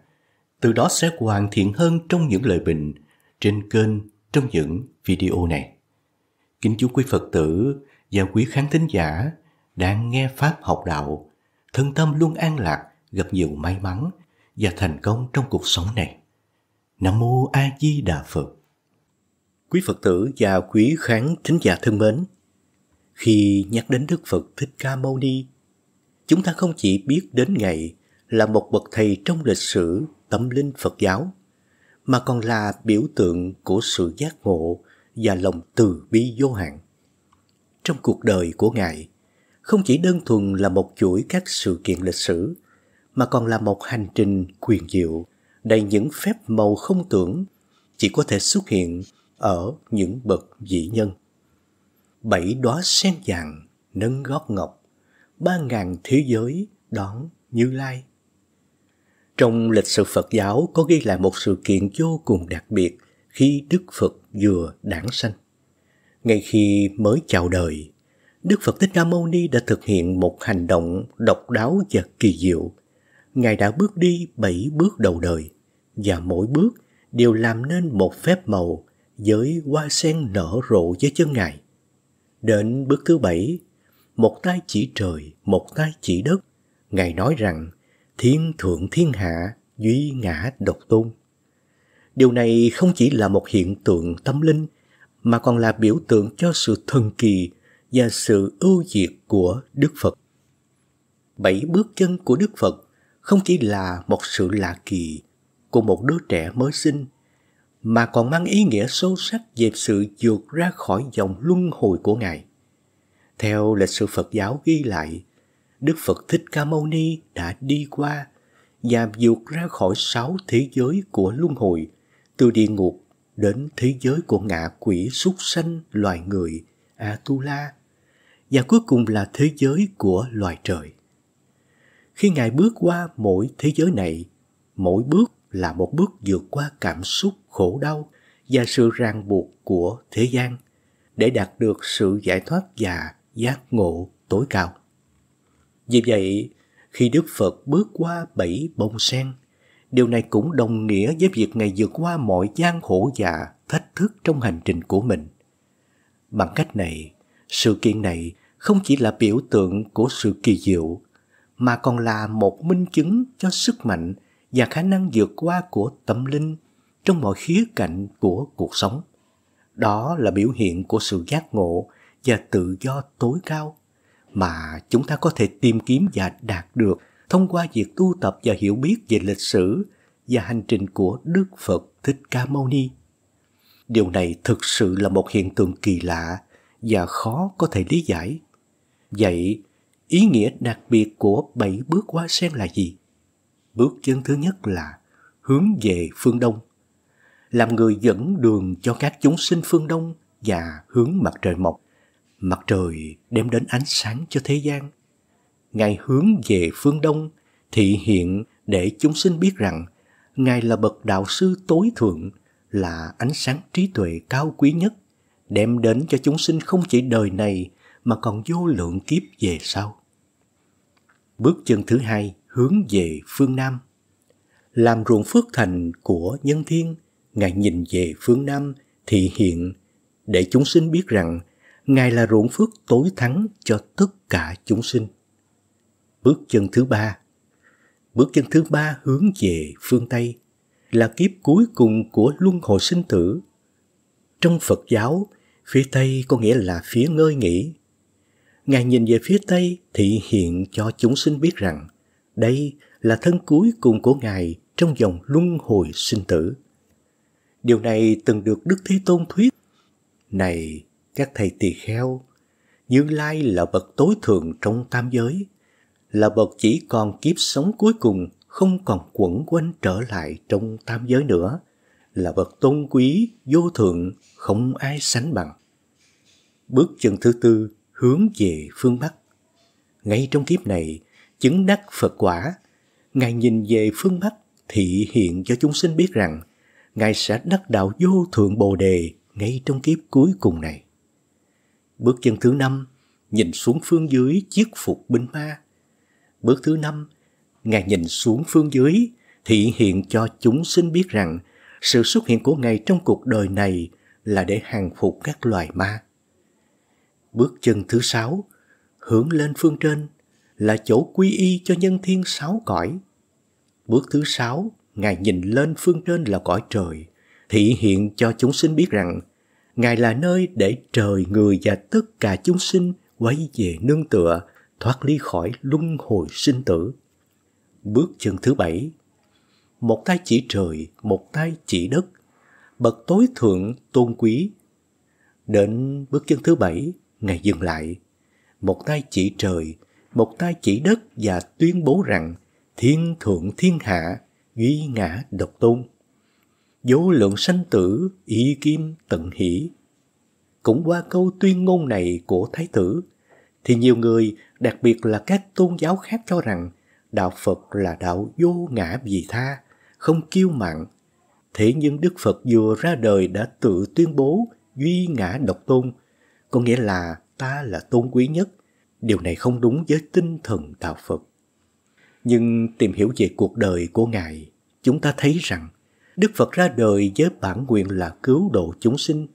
Từ đó sẽ hoàn thiện hơn trong những lời bình trên kênh trong những video này. Kính chúc quý Phật tử và quý khán thính giả đang nghe Pháp học đạo, thân tâm luôn an lạc, gặp nhiều may mắn và thành công trong cuộc sống này. Nam Mô A Di Đà Phật Quý Phật tử và quý khán thính giả thân mến, khi nhắc đến Đức Phật Thích Ca Mâu Ni, chúng ta không chỉ biết đến Ngài là một bậc thầy trong lịch sử tâm linh Phật giáo, mà còn là biểu tượng của sự giác ngộ và lòng từ bi vô hạn. Trong cuộc đời của Ngài, không chỉ đơn thuần là một chuỗi các sự kiện lịch sử, mà còn là một hành trình quyền diệu đầy những phép màu không tưởng chỉ có thể xuất hiện ở những bậc vị nhân bảy đóa sen vàng nâng gót ngọc ba ngàn thế giới đón như lai trong lịch sử phật giáo có ghi lại một sự kiện vô cùng đặc biệt khi đức phật vừa đản sanh ngay khi mới chào đời đức phật thích ca mâu ni đã thực hiện một hành động độc đáo và kỳ diệu ngài đã bước đi bảy bước đầu đời và mỗi bước đều làm nên một phép màu với hoa sen nở rộ dưới chân ngài Đến bước thứ bảy, một tay chỉ trời, một tay chỉ đất. Ngài nói rằng, thiên thượng thiên hạ, duy ngã độc tôn. Điều này không chỉ là một hiện tượng tâm linh, mà còn là biểu tượng cho sự thần kỳ và sự ưu diệt của Đức Phật. Bảy bước chân của Đức Phật không chỉ là một sự lạ kỳ của một đứa trẻ mới sinh mà còn mang ý nghĩa sâu sắc về sự vượt ra khỏi dòng luân hồi của Ngài. Theo lịch sử Phật giáo ghi lại, Đức Phật Thích Ca Mâu Ni đã đi qua và vượt ra khỏi sáu thế giới của luân hồi, từ địa ngục đến thế giới của ngạ quỷ súc sanh loài người Atula và cuối cùng là thế giới của loài trời. Khi Ngài bước qua mỗi thế giới này, mỗi bước là một bước vượt qua cảm xúc khổ đau và sự ràng buộc của thế gian để đạt được sự giải thoát và giác ngộ tối cao. Vì vậy, khi Đức Phật bước qua bảy bông sen, điều này cũng đồng nghĩa với việc Ngài vượt qua mọi gian khổ và thách thức trong hành trình của mình. Bằng cách này, sự kiện này không chỉ là biểu tượng của sự kỳ diệu, mà còn là một minh chứng cho sức mạnh và khả năng vượt qua của tâm linh trong mọi khía cạnh của cuộc sống. Đó là biểu hiện của sự giác ngộ và tự do tối cao mà chúng ta có thể tìm kiếm và đạt được thông qua việc tu tập và hiểu biết về lịch sử và hành trình của Đức Phật Thích Ca Mâu Ni. Điều này thực sự là một hiện tượng kỳ lạ và khó có thể lý giải. Vậy, ý nghĩa đặc biệt của bảy bước hoa sen là gì? Bước chân thứ nhất là hướng về phương Đông, làm người dẫn đường cho các chúng sinh phương Đông và hướng mặt trời mọc. Mặt trời đem đến ánh sáng cho thế gian. Ngài hướng về phương Đông thị hiện để chúng sinh biết rằng Ngài là bậc đạo sư tối thượng, là ánh sáng trí tuệ cao quý nhất, đem đến cho chúng sinh không chỉ đời này mà còn vô lượng kiếp về sau. Bước chân thứ hai hướng về phương Nam. Làm ruộng phước thành của nhân thiên, Ngài nhìn về phương Nam thị hiện để chúng sinh biết rằng Ngài là ruộng phước tối thắng cho tất cả chúng sinh. Bước chân thứ ba Bước chân thứ ba hướng về phương Tây là kiếp cuối cùng của luân hồi sinh tử. Trong Phật giáo, phía Tây có nghĩa là phía ngơi nghỉ. Ngài nhìn về phía Tây thị hiện cho chúng sinh biết rằng đây là thân cuối cùng của Ngài trong dòng luân hồi sinh tử. Điều này từng được Đức Thế Tôn thuyết. Này, các thầy tỳ kheo, Như Lai là bậc tối thượng trong tam giới, là bậc chỉ còn kiếp sống cuối cùng không còn quẩn quanh trở lại trong tam giới nữa, là bậc tôn quý, vô thượng, không ai sánh bằng. Bước chân thứ tư hướng về phương Bắc. Ngay trong kiếp này, chứng đắc Phật quả. Ngài nhìn về phương Bắc thị hiện cho chúng sinh biết rằng Ngài sẽ đắc đạo vô thượng Bồ Đề ngay trong kiếp cuối cùng này. Bước chân thứ năm, nhìn xuống phương dưới chiếc phục binh ma. Bước thứ năm, Ngài nhìn xuống phương dưới, thị hiện cho chúng sinh biết rằng sự xuất hiện của Ngài trong cuộc đời này là để hàng phục các loài ma. Bước chân thứ sáu, hướng lên phương trên, là chỗ quy y cho nhân thiên sáu cõi. Bước thứ sáu, Ngài nhìn lên phương trên là cõi trời, thị hiện cho chúng sinh biết rằng Ngài là nơi để trời, người và tất cả chúng sinh quay về nương tựa, thoát ly khỏi luân hồi sinh tử. Bước chân thứ bảy, một tay chỉ trời, một tay chỉ đất, bậc tối thượng tôn quý. Đến bước chân thứ bảy, Ngài dừng lại, một tay chỉ trời, một tay chỉ đất và tuyên bố rằng thiên thượng thiên hạ, duy ngã độc tôn. Vô lượng sanh tử, y kim tận hỷ. Cũng qua câu tuyên ngôn này của Thái tử, thì nhiều người, đặc biệt là các tôn giáo khác cho rằng đạo Phật là đạo vô ngã vì tha, không kiêu mạn. Thế nhưng Đức Phật vừa ra đời đã tự tuyên bố duy ngã độc tôn, có nghĩa là ta là tôn quý nhất – điều này không đúng với tinh thần đạo Phật. Nhưng tìm hiểu về cuộc đời của Ngài, chúng ta thấy rằng Đức Phật ra đời với bản nguyện là cứu độ chúng sinh.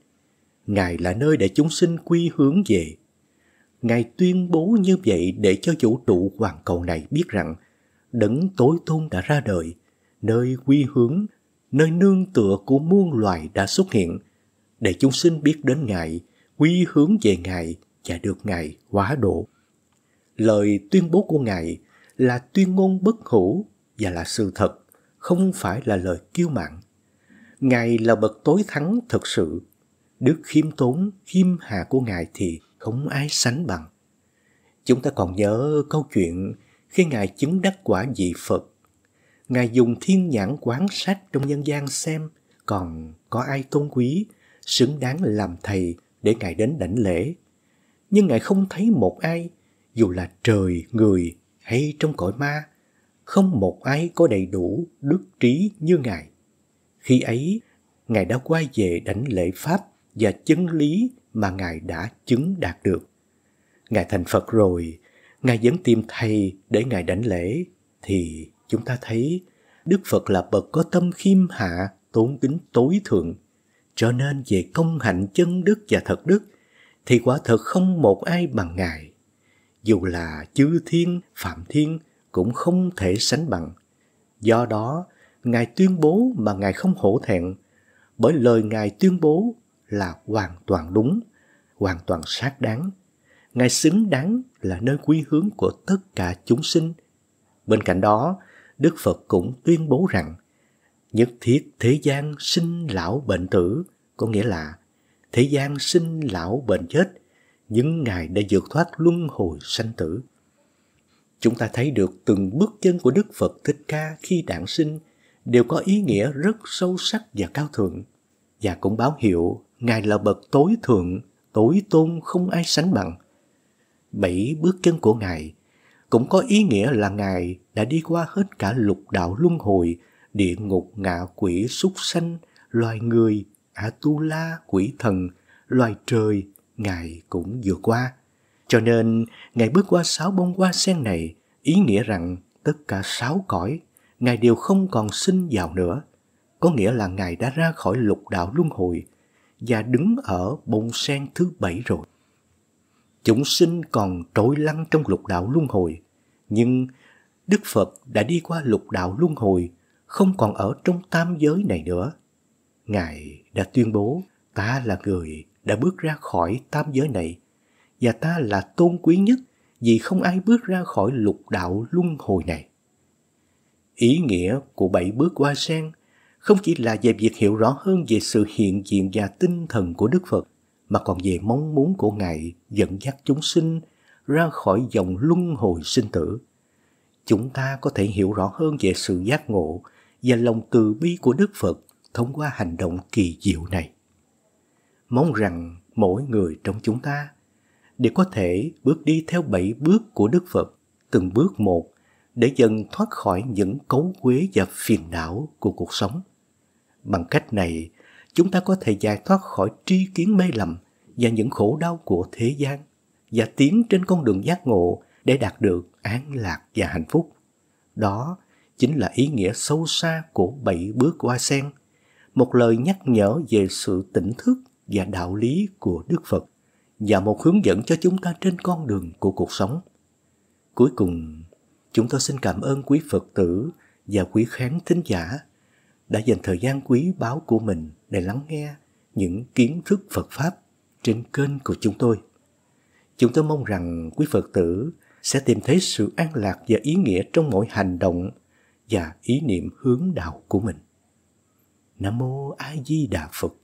Ngài là nơi để chúng sinh quy hướng về. Ngài tuyên bố như vậy để cho vũ trụ hoàn cầu này biết rằng đấng tối tôn đã ra đời, nơi quy hướng, nơi nương tựa của muôn loài đã xuất hiện, để chúng sinh biết đến Ngài, quy hướng về Ngài và được Ngài hóa độ lời tuyên bố của ngài là tuyên ngôn bất hủ và là sự thật không phải là lời kiêu mạn ngài là bậc tối thắng thật sự đức khiêm tốn khiêm hạ của ngài thì không ai sánh bằng chúng ta còn nhớ câu chuyện khi ngài chứng đắc quả vị phật ngài dùng thiên nhãn quán sát trong nhân gian xem còn có ai tôn quý xứng đáng làm thầy để ngài đến đảnh lễ nhưng ngài không thấy một ai dù là trời, người hay trong cõi ma, không một ai có đầy đủ đức trí như Ngài. Khi ấy, Ngài đã quay về đánh lễ Pháp và chân lý mà Ngài đã chứng đạt được. Ngài thành Phật rồi, Ngài vẫn tìm Thầy để Ngài đánh lễ, thì chúng ta thấy Đức Phật là bậc có tâm khiêm hạ, tôn kính tối thượng. Cho nên về công hạnh chân đức và thật đức, thì quả thật không một ai bằng Ngài dù là chư thiên, phạm thiên cũng không thể sánh bằng. Do đó, Ngài tuyên bố mà Ngài không hổ thẹn, bởi lời Ngài tuyên bố là hoàn toàn đúng, hoàn toàn xác đáng. Ngài xứng đáng là nơi quy hướng của tất cả chúng sinh. Bên cạnh đó, Đức Phật cũng tuyên bố rằng nhất thiết thế gian sinh lão bệnh tử, có nghĩa là thế gian sinh lão bệnh chết những ngài đã vượt thoát luân hồi sanh tử. Chúng ta thấy được từng bước chân của Đức Phật Thích Ca khi đản sinh đều có ý nghĩa rất sâu sắc và cao thượng, và cũng báo hiệu Ngài là bậc tối thượng, tối tôn không ai sánh bằng. Bảy bước chân của Ngài cũng có ý nghĩa là Ngài đã đi qua hết cả lục đạo luân hồi, địa ngục ngạ quỷ súc sanh, loài người, ả tu la, quỷ thần, loài trời, Ngài cũng vừa qua. Cho nên, Ngài bước qua sáu bông hoa sen này, ý nghĩa rằng tất cả sáu cõi, Ngài đều không còn sinh vào nữa. Có nghĩa là Ngài đã ra khỏi lục đạo luân hồi và đứng ở bông sen thứ bảy rồi. Chúng sinh còn trỗi lăn trong lục đạo luân hồi, nhưng Đức Phật đã đi qua lục đạo luân hồi, không còn ở trong tam giới này nữa. Ngài đã tuyên bố ta là người đã bước ra khỏi tam giới này và ta là tôn quý nhất vì không ai bước ra khỏi lục đạo luân hồi này. Ý nghĩa của bảy bước qua sen không chỉ là về việc hiểu rõ hơn về sự hiện diện và tinh thần của Đức Phật, mà còn về mong muốn của Ngài dẫn dắt chúng sinh ra khỏi dòng luân hồi sinh tử. Chúng ta có thể hiểu rõ hơn về sự giác ngộ và lòng từ bi của Đức Phật thông qua hành động kỳ diệu này mong rằng mỗi người trong chúng ta để có thể bước đi theo bảy bước của Đức Phật, từng bước một, để dần thoát khỏi những cấu quế và phiền não của cuộc sống. Bằng cách này, chúng ta có thể giải thoát khỏi tri kiến mê lầm và những khổ đau của thế gian và tiến trên con đường giác ngộ để đạt được an lạc và hạnh phúc. Đó chính là ý nghĩa sâu xa của bảy bước của sen một lời nhắc nhở về sự tỉnh thức và đạo lý của Đức Phật và một hướng dẫn cho chúng ta trên con đường của cuộc sống. Cuối cùng, chúng tôi xin cảm ơn quý Phật tử và quý khán thính giả đã dành thời gian quý báu của mình để lắng nghe những kiến thức Phật Pháp trên kênh của chúng tôi. Chúng tôi mong rằng quý Phật tử sẽ tìm thấy sự an lạc và ý nghĩa trong mỗi hành động và ý niệm hướng đạo của mình. Nam mô A Di Đà Phật.